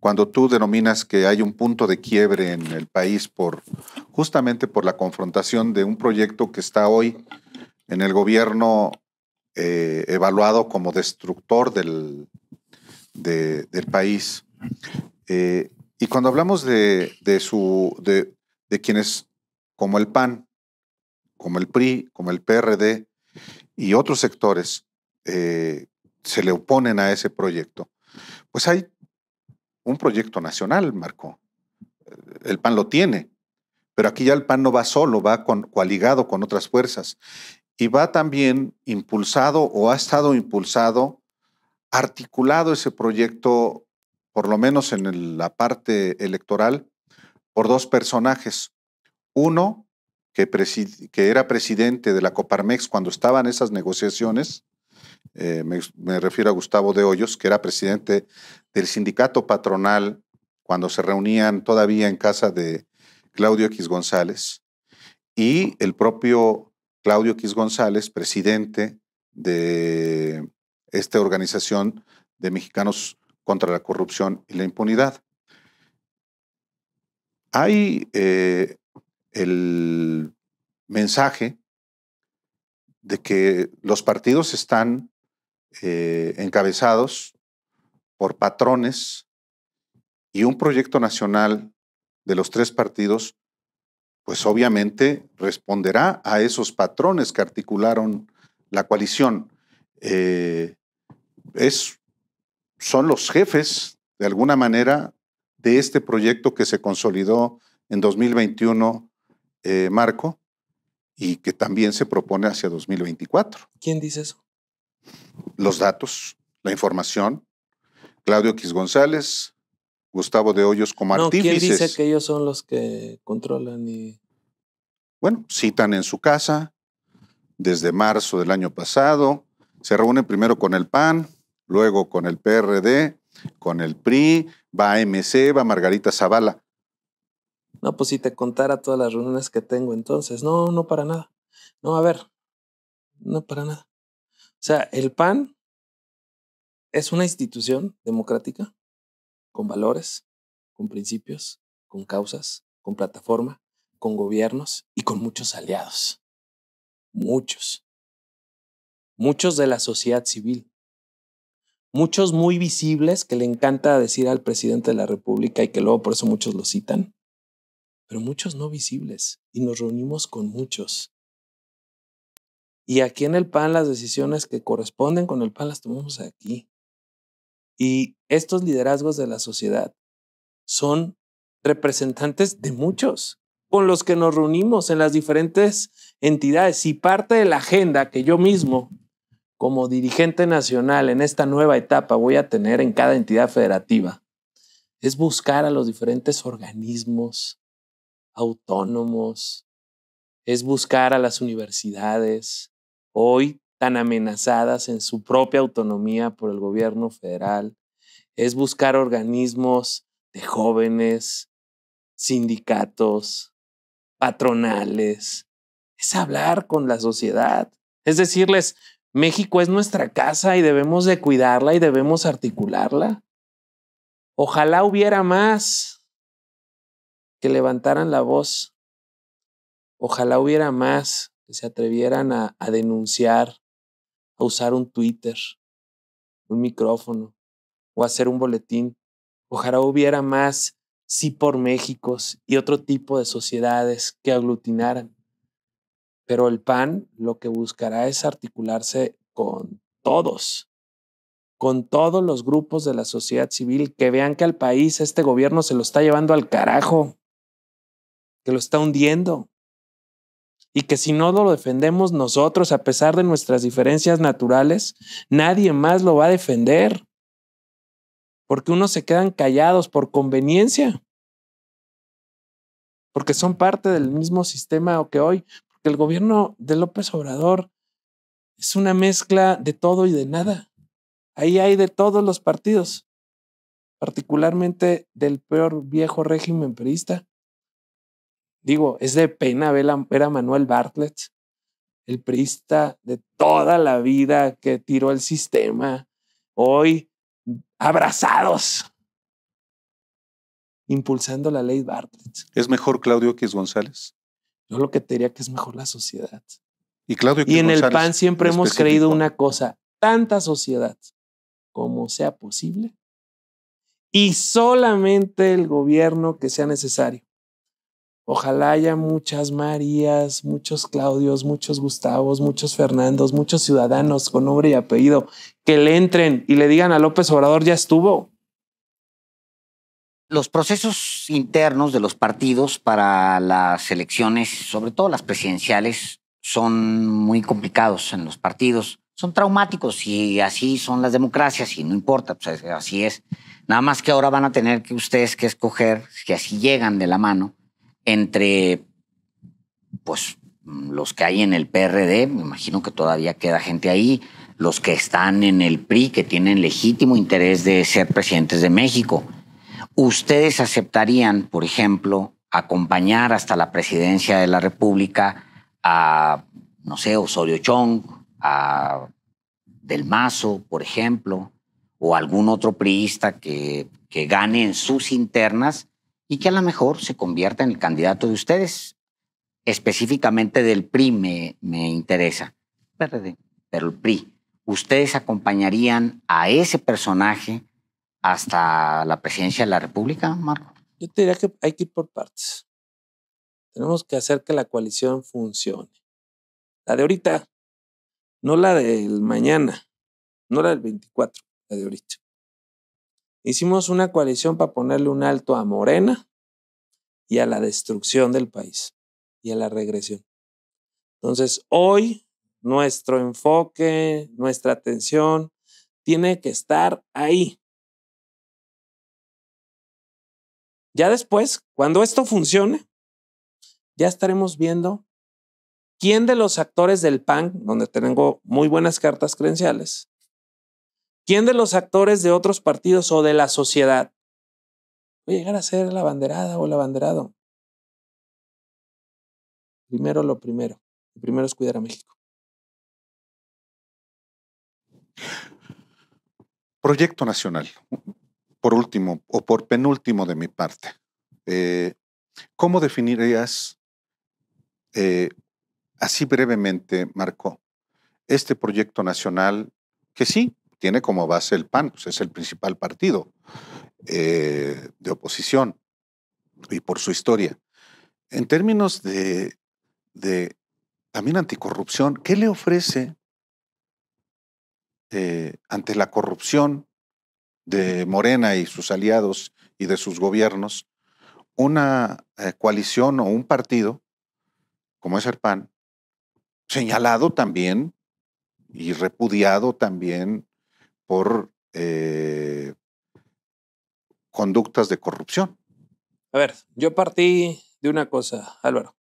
cuando tú denominas que hay un punto de quiebre en el país por justamente por la confrontación de un proyecto que está hoy en el gobierno eh, evaluado como destructor del, del país. Eh, y cuando hablamos de, de, su, de, quienes como el PAN, como el PRI, como el PRD y otros sectores eh, se le oponen a ese proyecto, pues hay un proyecto nacional, Marco. El PAN lo tiene, pero aquí ya el PAN no va solo, va con, coaligado con otras fuerzas y va también impulsado o ha estado impulsado, articulado ese proyecto, por lo menos en la parte electoral, por dos personajes. Uno, que, era presidente de la Coparmex cuando estaban esas negociaciones, eh, me, refiero a Gustavo de Hoyos, que era presidente del sindicato patronal cuando se reunían todavía en casa de Claudio X González, y el propio Claudio X González, presidente de esta organización de mexicanos contra la corrupción y la impunidad. Hay eh, el mensaje de que los partidos están eh, encabezados por patrones y un proyecto nacional de los tres partidos, pues obviamente responderá a esos patrones que articularon la coalición. Eh, son los jefes, de alguna manera, de este proyecto que se consolidó en 2021, eh, Marco, y que también se propone hacia 2024. ¿Quién dice eso? los datos, la información. Claudio X González, Gustavo de Hoyos como no, artífices. ¿Quién dice que ellos son los que controlan y.? Bueno, citan en su casa desde marzo del año pasado. Se reúnen primero con el PAN, luego con el PRD, con el PRI, va MC, va Margarita Zavala. No, pues si te contara todas las reuniones que tengo entonces. No, no para nada. No, a ver. No para nada. O sea, el PAN es una institución democrática con valores, con principios, con causas, con plataforma, con gobiernos y con muchos aliados. Muchos. Muchos de la sociedad civil. Muchos muy visibles que le encanta decir al presidente de la República y que luego por eso muchos lo citan. Pero muchos no visibles. Y nos reunimos con muchos. Y aquí en el PAN las decisiones que corresponden con el PAN las tomamos aquí. Y estos liderazgos de la sociedad son representantes de muchos con los que nos reunimos en las diferentes entidades y parte de la agenda que yo mismo como dirigente nacional en esta nueva etapa voy a tener en cada entidad federativa es buscar a los diferentes organismos autónomos, es buscar a las universidades, hoy tan amenazadas en su propia autonomía por el gobierno federal, es buscar organismos de jóvenes, sindicatos, patronales, es hablar con la sociedad, es decirles, México es nuestra casa y debemos de cuidarla y debemos articularla. Ojalá hubiera más que levantaran la voz. Ojalá hubiera más que se atrevieran a, denunciar, a usar un Twitter, un micrófono o hacer un boletín. Ojalá hubiera más sí por México y otro tipo de sociedades que aglutinaran. Pero el PAN lo que buscará es articularse con todos, con todos los grupos de la sociedad civil que vean que al país este gobierno se lo está llevando al carajo, que lo está hundiendo, y que si no lo defendemos nosotros, a pesar de nuestras diferencias naturales, nadie más lo va a defender. Porque unos se quedan callados por conveniencia. Porque son parte del mismo sistema que hoy. Porque el gobierno de López Obrador es una mezcla de todo y de nada. Ahí hay de todos los partidos, particularmente del peor viejo régimen perista. Digo, es de pena ver a, Manuel Bartlett, el priista de toda la vida que tiró el sistema, hoy abrazados, impulsando la ley Bartlett. ¿Es mejor Claudio X González? Yo lo que te diría que es mejor la sociedad. Y, Claudio y en el PAN siempre hemos creído una cosa, tanta sociedad como sea posible y solamente el gobierno que sea necesario. Ojalá haya muchas Marías, muchos Claudios, muchos Gustavos, muchos Fernandos, muchos ciudadanos con nombre y apellido que le entren y le digan a López Obrador ya estuvo. Los procesos internos de los partidos para las elecciones, sobre todo las presidenciales, son muy complicados en los partidos. Son traumáticos y así son las democracias y no importa, pues así es. Nada más que ahora van a tener que ustedes que escoger, que así llegan de la mano entre pues los que hay en el PRD, me imagino que todavía queda gente ahí, los que están en el PRI, que tienen legítimo interés de ser presidentes de México. ¿Ustedes aceptarían, por ejemplo, acompañar hasta la presidencia de la República a, no sé, Osorio Chong, a Del Mazo, por ejemplo, o algún otro priista que, que gane en sus internas y que a lo mejor se convierta en el candidato de ustedes. Específicamente del PRI me, interesa. pero el PRI. ¿Ustedes acompañarían a ese personaje hasta la presidencia de la República, Marco? Yo te diría que hay que ir por partes. Tenemos que hacer que la coalición funcione. La de ahorita, no la del mañana, no la del 24, la de ahorita. Hicimos una coalición para ponerle un alto a Morena y a la destrucción del país y a la regresión. Entonces, hoy nuestro enfoque, nuestra atención tiene que estar ahí. Ya después, cuando esto funcione, ya estaremos viendo quién de los actores del PAN, donde tengo muy buenas cartas credenciales, ¿Quién de los actores de otros partidos o de la sociedad va a llegar a ser la banderada o el abanderado? Primero lo primero. Lo primero es cuidar a México. Proyecto nacional. Por último, o por penúltimo de mi parte. Eh, ¿Cómo definirías, eh, así brevemente, Marco, este proyecto nacional que sí, tiene como base el PAN, pues es el principal partido eh, de oposición y por su historia. En términos de, también anticorrupción, ¿qué le ofrece eh, ante la corrupción de Morena y sus aliados y de sus gobiernos una eh, coalición o un partido como es el PAN, señalado también y repudiado también por eh, conductas de corrupción. A ver, yo partí de una cosa, Álvaro.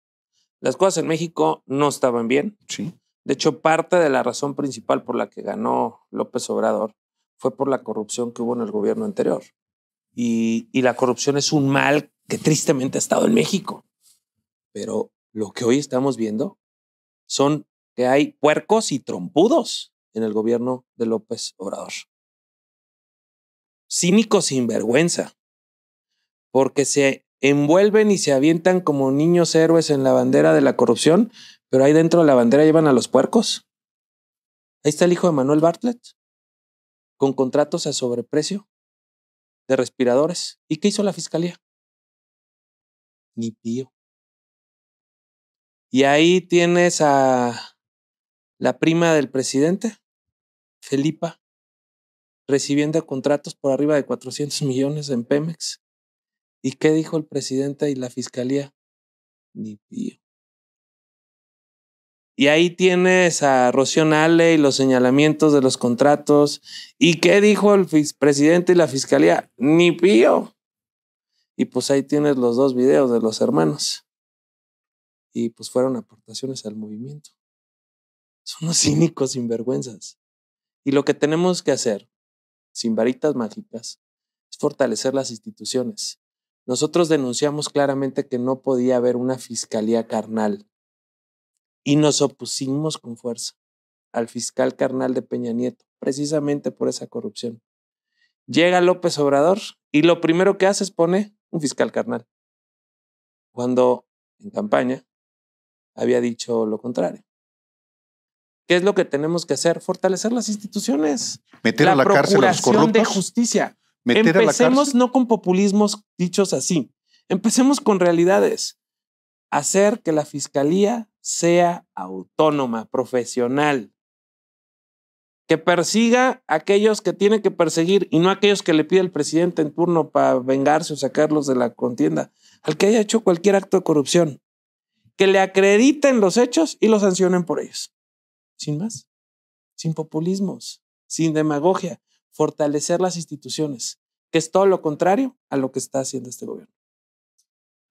Las cosas en México no estaban bien. Sí. De hecho, parte de la razón principal por la que ganó López Obrador fue por la corrupción que hubo en el gobierno anterior. Y, y la corrupción es un mal que tristemente ha estado en México. Pero lo que hoy estamos viendo son que hay puercos y trompudos en el gobierno de López Obrador. Cínico sin vergüenza, porque se envuelven y se avientan como niños héroes en la bandera de la corrupción, pero ahí dentro de la bandera llevan a los puercos. Ahí está el hijo de Manuel Bartlett, con contratos a sobreprecio de respiradores. ¿Y qué hizo la fiscalía? Ni pío. Y ahí tienes a la prima del presidente, Felipa, recibiendo contratos por arriba de 400 millones en Pemex. ¿Y qué dijo el presidente y la fiscalía? Ni pío. Y ahí tienes a Rocío Nale y los señalamientos de los contratos. ¿Y qué dijo el presidente y la fiscalía? Ni pío. Y pues ahí tienes los dos videos de los hermanos. Y pues fueron aportaciones al movimiento. Son unos cínicos sinvergüenzas. Y lo que tenemos que hacer, sin varitas mágicas, es fortalecer las instituciones. Nosotros denunciamos claramente que no podía haber una fiscalía carnal y nos opusimos con fuerza al fiscal carnal de Peña Nieto, precisamente por esa corrupción. Llega López Obrador y lo primero que hace es pone un fiscal carnal, cuando en campaña había dicho lo contrario. ¿Qué es lo que tenemos que hacer? Fortalecer las instituciones. Meter a la cárcel a los corruptos. de justicia. Meter Empecemos a la no con populismos dichos así. Empecemos con realidades. Hacer que la fiscalía sea autónoma, profesional, que persiga a aquellos que tiene que perseguir y no a aquellos que le pide el presidente en turno para vengarse o sacarlos de la contienda, al que haya hecho cualquier acto de corrupción, que le acrediten los hechos y lo sancionen por ellos sin más, sin populismos, sin demagogia, fortalecer las instituciones, que es todo lo contrario a lo que está haciendo este gobierno.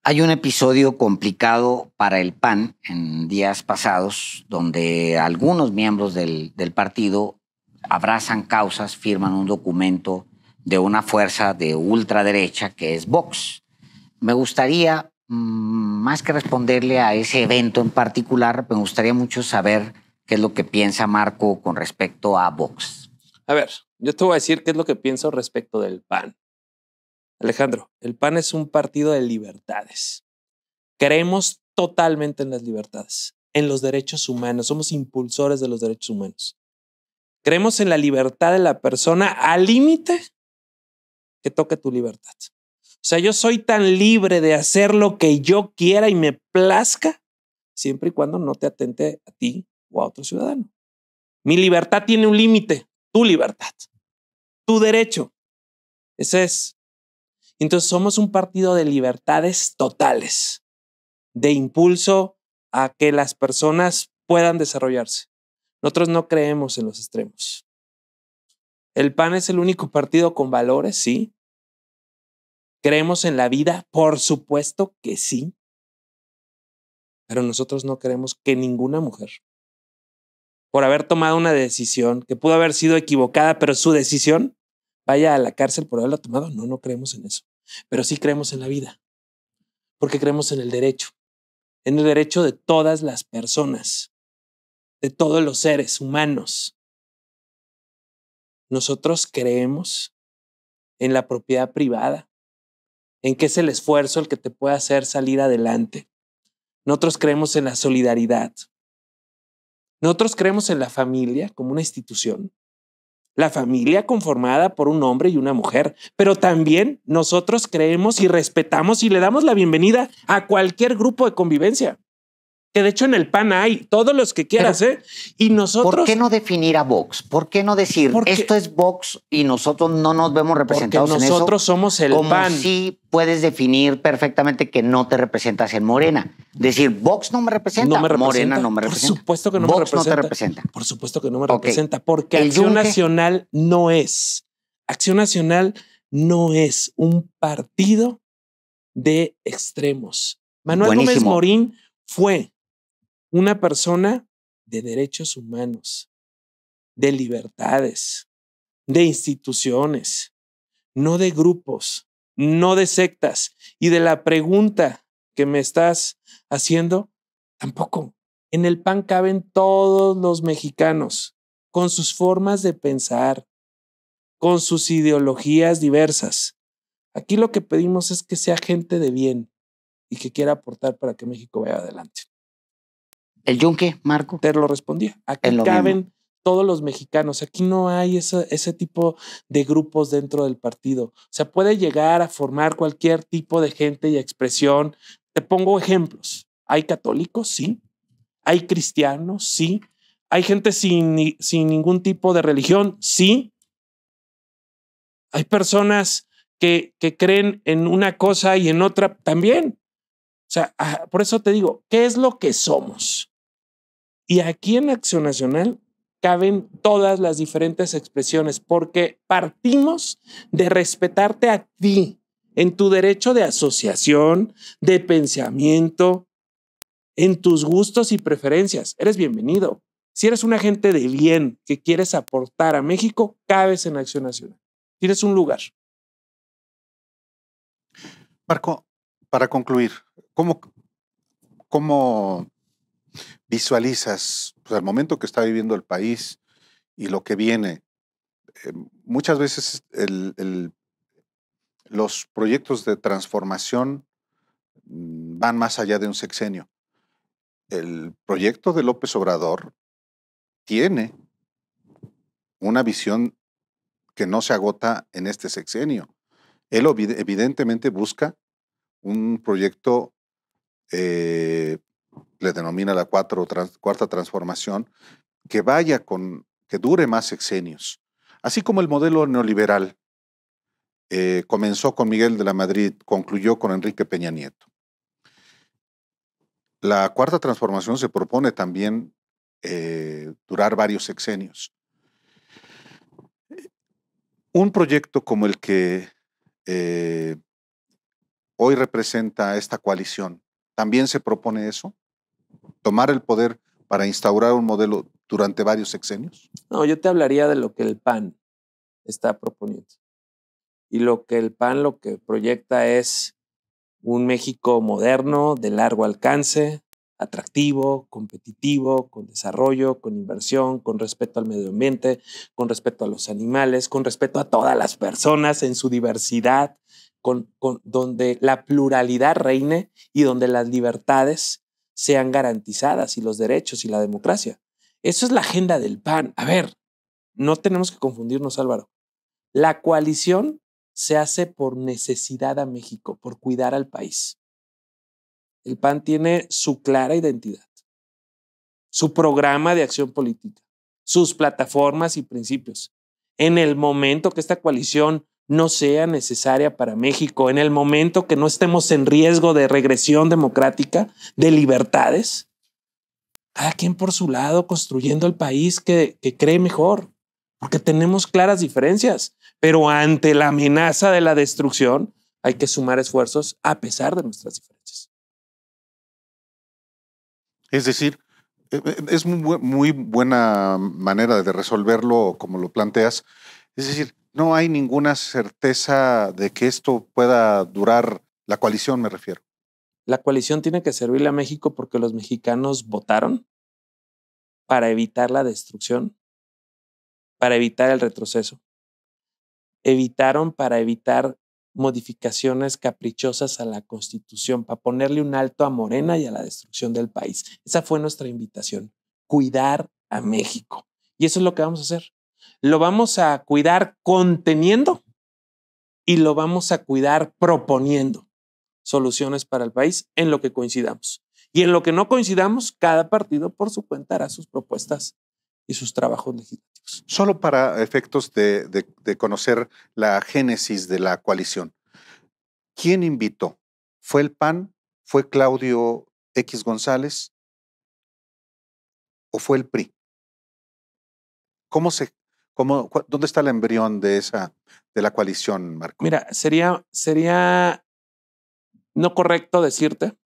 Hay un episodio complicado para el PAN en días pasados, donde algunos miembros del, partido abrazan causas, firman un documento de una fuerza de ultraderecha que es Vox. Me gustaría, mm, más que responderle a ese evento en particular, me gustaría mucho saber qué es lo que piensa Marco con respecto a Vox. A ver, yo te voy a decir qué es lo que pienso respecto del PAN. Alejandro, el PAN es un partido de libertades. Creemos totalmente en las libertades, en los derechos humanos, somos impulsores de los derechos humanos. Creemos en la libertad de la persona al límite que toque tu libertad. O sea, yo soy tan libre de hacer lo que yo quiera y me plazca, siempre y cuando no te atente a ti a otro ciudadano. Mi libertad tiene un límite, tu libertad, tu derecho. Ese es. Entonces somos un partido de libertades totales, de impulso a que las personas puedan desarrollarse. Nosotros no creemos en los extremos. El PAN es el único partido con valores, sí. ¿Creemos en la vida? Por supuesto que sí. Pero nosotros no queremos que ninguna mujer, por haber tomado una decisión que pudo haber sido equivocada, pero su decisión vaya a la cárcel por haberla tomado. No, no creemos en eso. Pero sí creemos en la vida, porque creemos en el derecho, en el derecho de todas las personas, de todos los seres humanos. Nosotros creemos en la propiedad privada, en que es el esfuerzo el que te puede hacer salir adelante. Nosotros creemos en la solidaridad. Nosotros creemos en la familia como una institución. La familia conformada por un hombre y una mujer, pero también nosotros creemos y respetamos y le damos la bienvenida a cualquier grupo de convivencia que de hecho en el PAN hay todos los que quieras, ¿eh? Y nosotros. ¿Por qué no definir a Vox? ¿Por qué no decir esto es Vox y nosotros no nos vemos representados en eso? Nosotros somos el como PAN. Sí, puedes definir perfectamente que no te representas en Morena. Decir Vox no me representa, Morena no me representa. Por supuesto que no me representa. Por supuesto que no me representa, porque Acción Nacional no es. Acción Nacional no es un partido de extremos. Manuel Gómez Morín fue una persona de derechos humanos, de libertades, de instituciones, no de grupos, no de sectas. Y de la pregunta que me estás haciendo, tampoco. En el PAN caben todos los mexicanos, con sus formas de pensar, con sus ideologías diversas. Aquí lo que pedimos es que sea gente de bien y que quiera aportar para que México vaya adelante. ¿El yunque, Marco? Te lo respondía. Aquí caben todos los mexicanos. Aquí no hay ese, tipo de grupos dentro del partido. O sea, puede llegar a formar cualquier tipo de gente y expresión. Te pongo ejemplos. Hay católicos, sí. Hay cristianos, sí. Hay gente sin, ningún tipo de religión, sí. Hay personas que, que, creen en una cosa y en otra también. O sea, ah, por eso te digo, ¿qué es lo que somos? Y aquí en Acción Nacional caben todas las diferentes expresiones, porque partimos de respetarte a ti en tu derecho de asociación, de pensamiento, en tus gustos y preferencias. Eres bienvenido. Si eres un agente de bien que quieres aportar a México, cabes en Acción Nacional. Tienes un lugar. Marco, para concluir, ¿cómo, cómo visualizas el pues, momento que está viviendo el país y lo que viene. Eh, muchas veces los proyectos de transformación mm, van más allá de un sexenio. El proyecto de López Obrador tiene una visión que no se agota en este sexenio. Él evidentemente busca un proyecto eh, le denomina la cuarta transformación, que vaya con, que dure más sexenios. Así como el modelo neoliberal eh, comenzó con Miguel de la Madrid, concluyó con Enrique Peña Nieto. La cuarta transformación se propone también eh, durar varios sexenios. Un proyecto como el que eh, hoy representa esta coalición, ¿también se propone eso? tomar el poder para instaurar un modelo durante varios sexenios? No, yo te hablaría de lo que el PAN está proponiendo. Y lo que el PAN lo que proyecta es un México moderno, de largo alcance, atractivo, competitivo, con desarrollo, con inversión, con respeto al medio ambiente, con respeto a los animales, con respeto a todas las personas en su diversidad, con, donde la pluralidad reine y donde las libertades sean garantizadas y los derechos y la democracia. Eso es la agenda del PAN. A ver, no tenemos que confundirnos, Álvaro. La coalición se hace por necesidad a México, por cuidar al país. El PAN tiene su clara identidad, su programa de acción política, sus plataformas y principios. En el momento que esta coalición no sea necesaria para México en el momento que no estemos en riesgo de regresión democrática, de libertades. Cada quien por su lado construyendo el país que, cree mejor, porque tenemos claras diferencias, pero ante la amenaza de la destrucción hay que sumar esfuerzos a pesar de nuestras diferencias. Es decir, e, e, es muy, buena manera de resolverlo como lo planteas. Es decir, no hay ninguna certeza de que esto pueda durar, la coalición me refiero. La coalición tiene que servirle a México porque los mexicanos votaron para evitar la destrucción, para evitar el retroceso. Evitaron para evitar modificaciones caprichosas a la Constitución, para ponerle un alto a Morena y a la destrucción del país. Esa fue nuestra invitación, cuidar a México. Y eso es lo que vamos a hacer lo vamos a cuidar conteniendo y lo vamos a cuidar proponiendo soluciones para el país en lo que coincidamos. Y en lo que no coincidamos, cada partido por su cuenta hará sus propuestas y sus trabajos legislativos. Solo para efectos de, conocer la génesis de la coalición, ¿quién invitó? ¿Fue el PAN? ¿Fue Claudio X González? ¿O fue el PRI? ¿Cómo se ¿Cómo, ¿Dónde está el embrión de esa, de la coalición, Marco? Mira, sería, sería no correcto decirte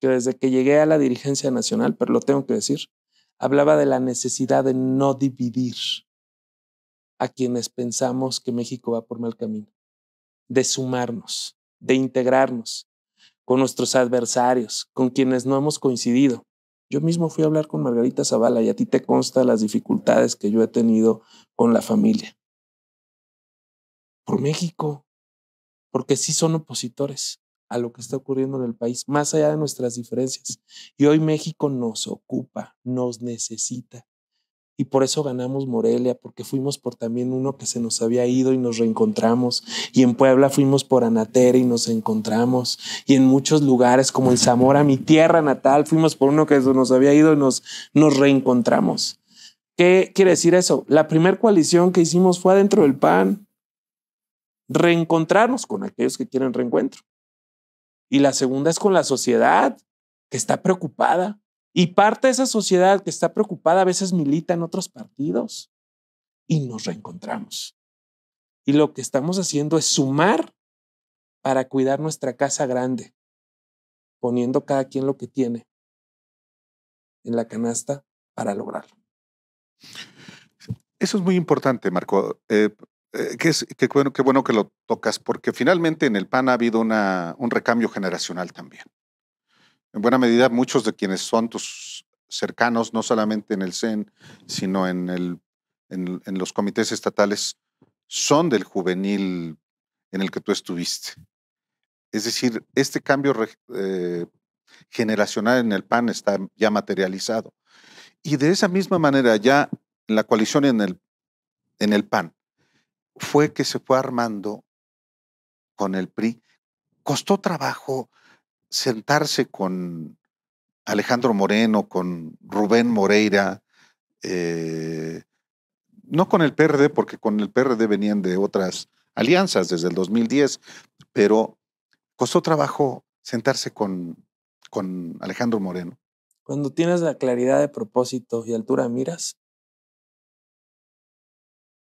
que desde que llegué a la dirigencia nacional, pero lo tengo que decir, hablaba de la necesidad de no dividir a quienes pensamos que México va por mal camino, de sumarnos, de integrarnos con nuestros adversarios, con quienes no hemos coincidido, yo mismo fui a hablar con Margarita Zavala y a ti te consta las dificultades que yo he tenido con la familia. Por México, porque sí son opositores a lo que está ocurriendo en el país, más allá de nuestras diferencias. Y hoy México nos ocupa, nos necesita y por eso ganamos Morelia, porque fuimos por también uno que se nos había ido y nos reencontramos, y en Puebla fuimos por Anatera y nos encontramos, y en muchos lugares como en Zamora, mi tierra natal, fuimos por uno que se nos había ido y nos, nos reencontramos. ¿Qué quiere decir eso? La primera coalición que hicimos fue adentro del PAN, reencontrarnos con aquellos que quieren reencuentro. Y la segunda es con la sociedad, que está preocupada, y parte de esa sociedad que está preocupada a veces milita en otros partidos y nos reencontramos. Y lo que estamos haciendo es sumar para cuidar nuestra casa grande, poniendo cada quien lo que tiene en la canasta para lograrlo. Eso es muy importante, Marco. Eh, eh, qué, bueno, qué bueno que lo tocas, porque finalmente en el PAN ha habido un recambio generacional también en buena medida muchos de quienes son tus cercanos, no solamente en el CEN, sino en, los comités estatales, son del juvenil en el que tú estuviste. Es decir, este cambio eh, generacional en el PAN está ya materializado. Y de esa misma manera, ya la coalición en el, en el PAN, fue que se fue armando con el PRI. Costó trabajo, sentarse con Alejandro Moreno, con Rubén Moreira, eh, no con el PRD, porque con el PRD venían de otras alianzas desde el 2010, pero costó trabajo sentarse con, con Alejandro Moreno. Cuando tienes la claridad de propósito y altura miras,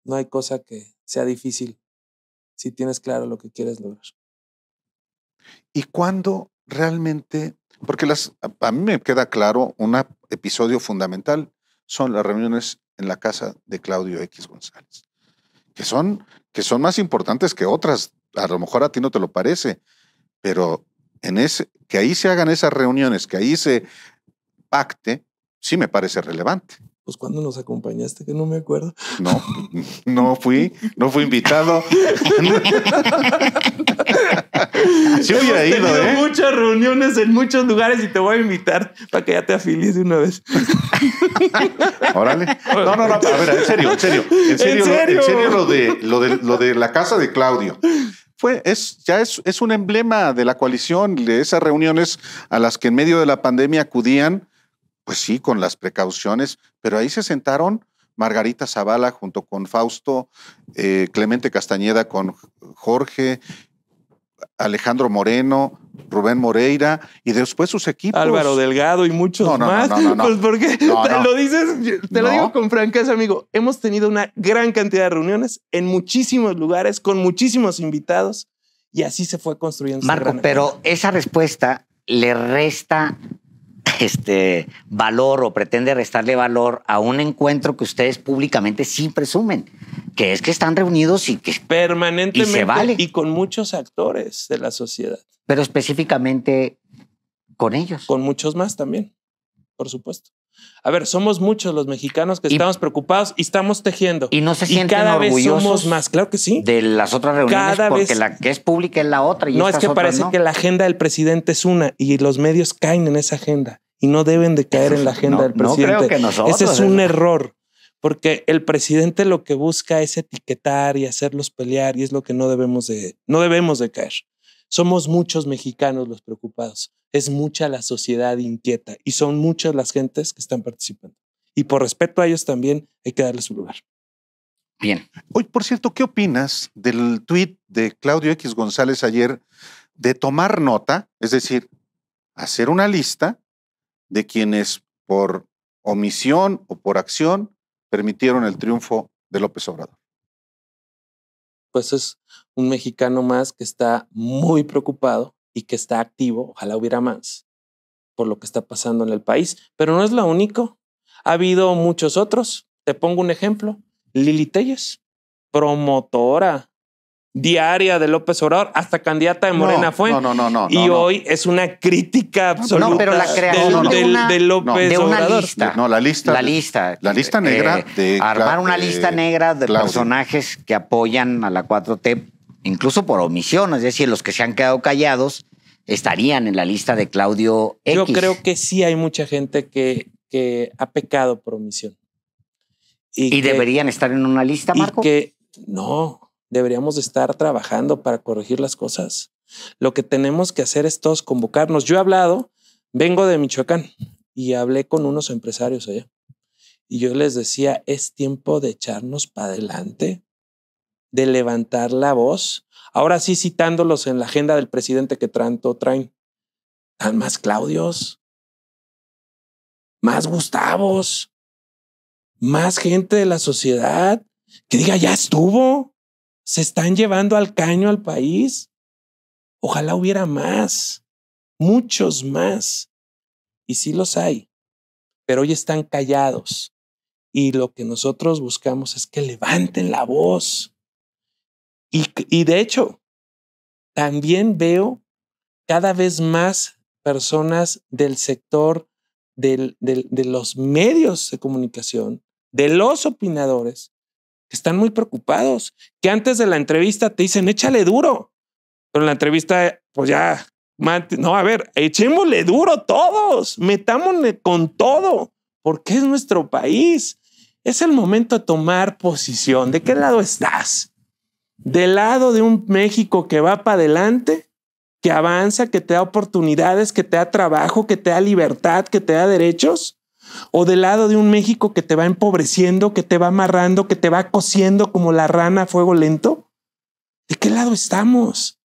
no hay cosa que sea difícil si tienes claro lo que quieres lograr. ¿Y cuándo realmente, porque las, a mí me queda claro un episodio fundamental, son las reuniones en la casa de Claudio X González, que son, que son más importantes que otras, a lo mejor a ti no te lo parece, pero en ese, que ahí se hagan esas reuniones, que ahí se pacte, sí me parece relevante pues cuando nos acompañaste, que no me acuerdo. No, no fui, no fui invitado. sí hubiera ido, ¿eh? muchas reuniones en muchos lugares y te voy a invitar para que ya te afilies de una vez. Órale. No, no, no, a ver, en serio, en serio, en serio, Lo, de, lo de la casa de Claudio. Fue, es, ya es, es un emblema de la coalición, de esas reuniones a las que en medio de la pandemia acudían pues sí, con las precauciones, pero ahí se sentaron Margarita Zavala junto con Fausto, eh, Clemente Castañeda con Jorge, Alejandro Moreno, Rubén Moreira y después sus equipos. Álvaro Delgado y muchos no, más. No, pues porque lo dices, te lo digo con franqueza, amigo. Hemos tenido una gran cantidad de reuniones en muchísimos lugares, con muchísimos invitados y así se fue construyendo. Este Marco, pero esa respuesta le resta este, valor o pretende restarle valor a un encuentro que ustedes públicamente sí presumen, que es que están reunidos y que permanentemente y, se vale. y con muchos actores de la sociedad. Pero específicamente con ellos. Con muchos más también, por supuesto a ver, somos muchos los mexicanos que estamos preocupados y estamos tejiendo. Y no se sienten cada vez somos más, claro que sí. De las otras reuniones, porque la que es pública es la otra. Y no es que parece que la agenda del presidente es una y los medios caen en esa agenda y no deben de caer en la agenda del presidente. No creo que nosotros. Ese es un error. Porque el presidente lo que busca es etiquetar y hacerlos pelear y es lo que no debemos de, no debemos de caer. Somos muchos mexicanos los preocupados es mucha la sociedad inquieta y son muchas las gentes que están participando. Y por respeto a ellos también hay que darles su lugar. Bien. Hoy, por cierto, ¿qué opinas del tweet de Claudio X González ayer de tomar nota, es decir, hacer una lista de quienes por omisión o por acción permitieron el triunfo de López Obrador? Pues es un mexicano más que está muy preocupado y que está activo, ojalá hubiera más, por lo que está pasando en el país, pero no es lo único. Ha habido muchos otros. Te pongo un ejemplo. Lili Telles, promotora diaria de López Obrador, hasta candidata de Morena fue. No, no, no, no. Y hoy es una crítica absoluta no, pero la creación de, una, de una Lista, no, la lista. La lista. La lista negra. Eh, de, armar una lista negra de personajes que apoyan a la 4T incluso por omisión, es decir, los que se han quedado callados estarían en la lista de Claudio X. Yo creo que sí hay mucha gente que, ha pecado por omisión. ¿Y, deberían estar en una lista, Marco? Y que no, deberíamos estar trabajando para corregir las cosas. Lo que tenemos que hacer es todos convocarnos. Yo he hablado, vengo de Michoacán y hablé con unos empresarios allá. Y yo les decía, es tiempo de echarnos para adelante de levantar la voz. Ahora sí citándolos en la agenda del presidente que tanto traen. Están más Claudios, más Gustavos, más gente de la sociedad que diga, ya estuvo, se están llevando al caño al país. Ojalá hubiera más, muchos más. Y sí los hay, pero hoy están callados. Y lo que nosotros buscamos es que levanten la voz, y, de hecho, también veo cada vez más personas del sector de los medios de comunicación, de los opinadores, que están muy preocupados, que antes de la entrevista te dicen, échale duro, pero en la entrevista, pues ya, no, a ver, echémosle duro todos, metámosle con todo, porque es nuestro país. Es el momento de tomar posición. ¿De qué lado estás? del lado de un México que va para adelante, que avanza, que te da oportunidades, que te da trabajo, que te da libertad, que te da derechos, o del lado de un México que te va empobreciendo, que te va amarrando, que te va cosiendo como la rana a fuego lento. ¿De qué lado estamos?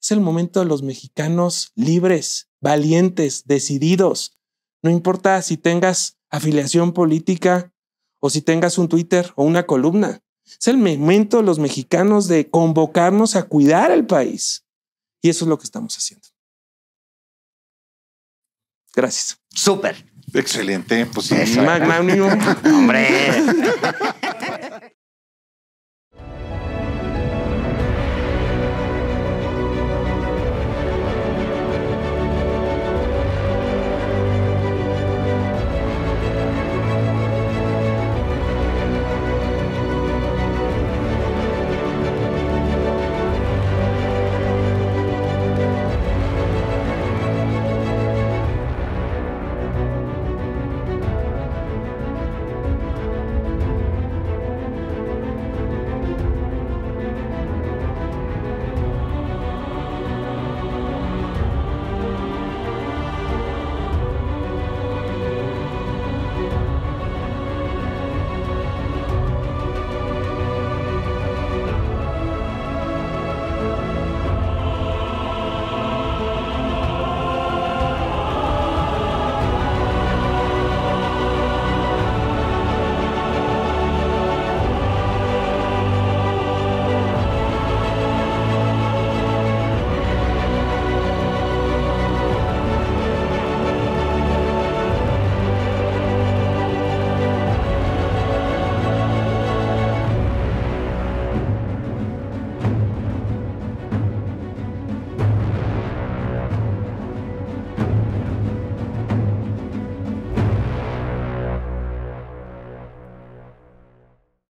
Es el momento de los mexicanos libres, valientes, decididos. No importa si tengas afiliación política o si tengas un Twitter o una columna. Es el momento de los mexicanos de convocarnos a cuidar el país. Y eso es lo que estamos haciendo. Gracias. Súper. Excelente. Pues Magnánimo. Hombre.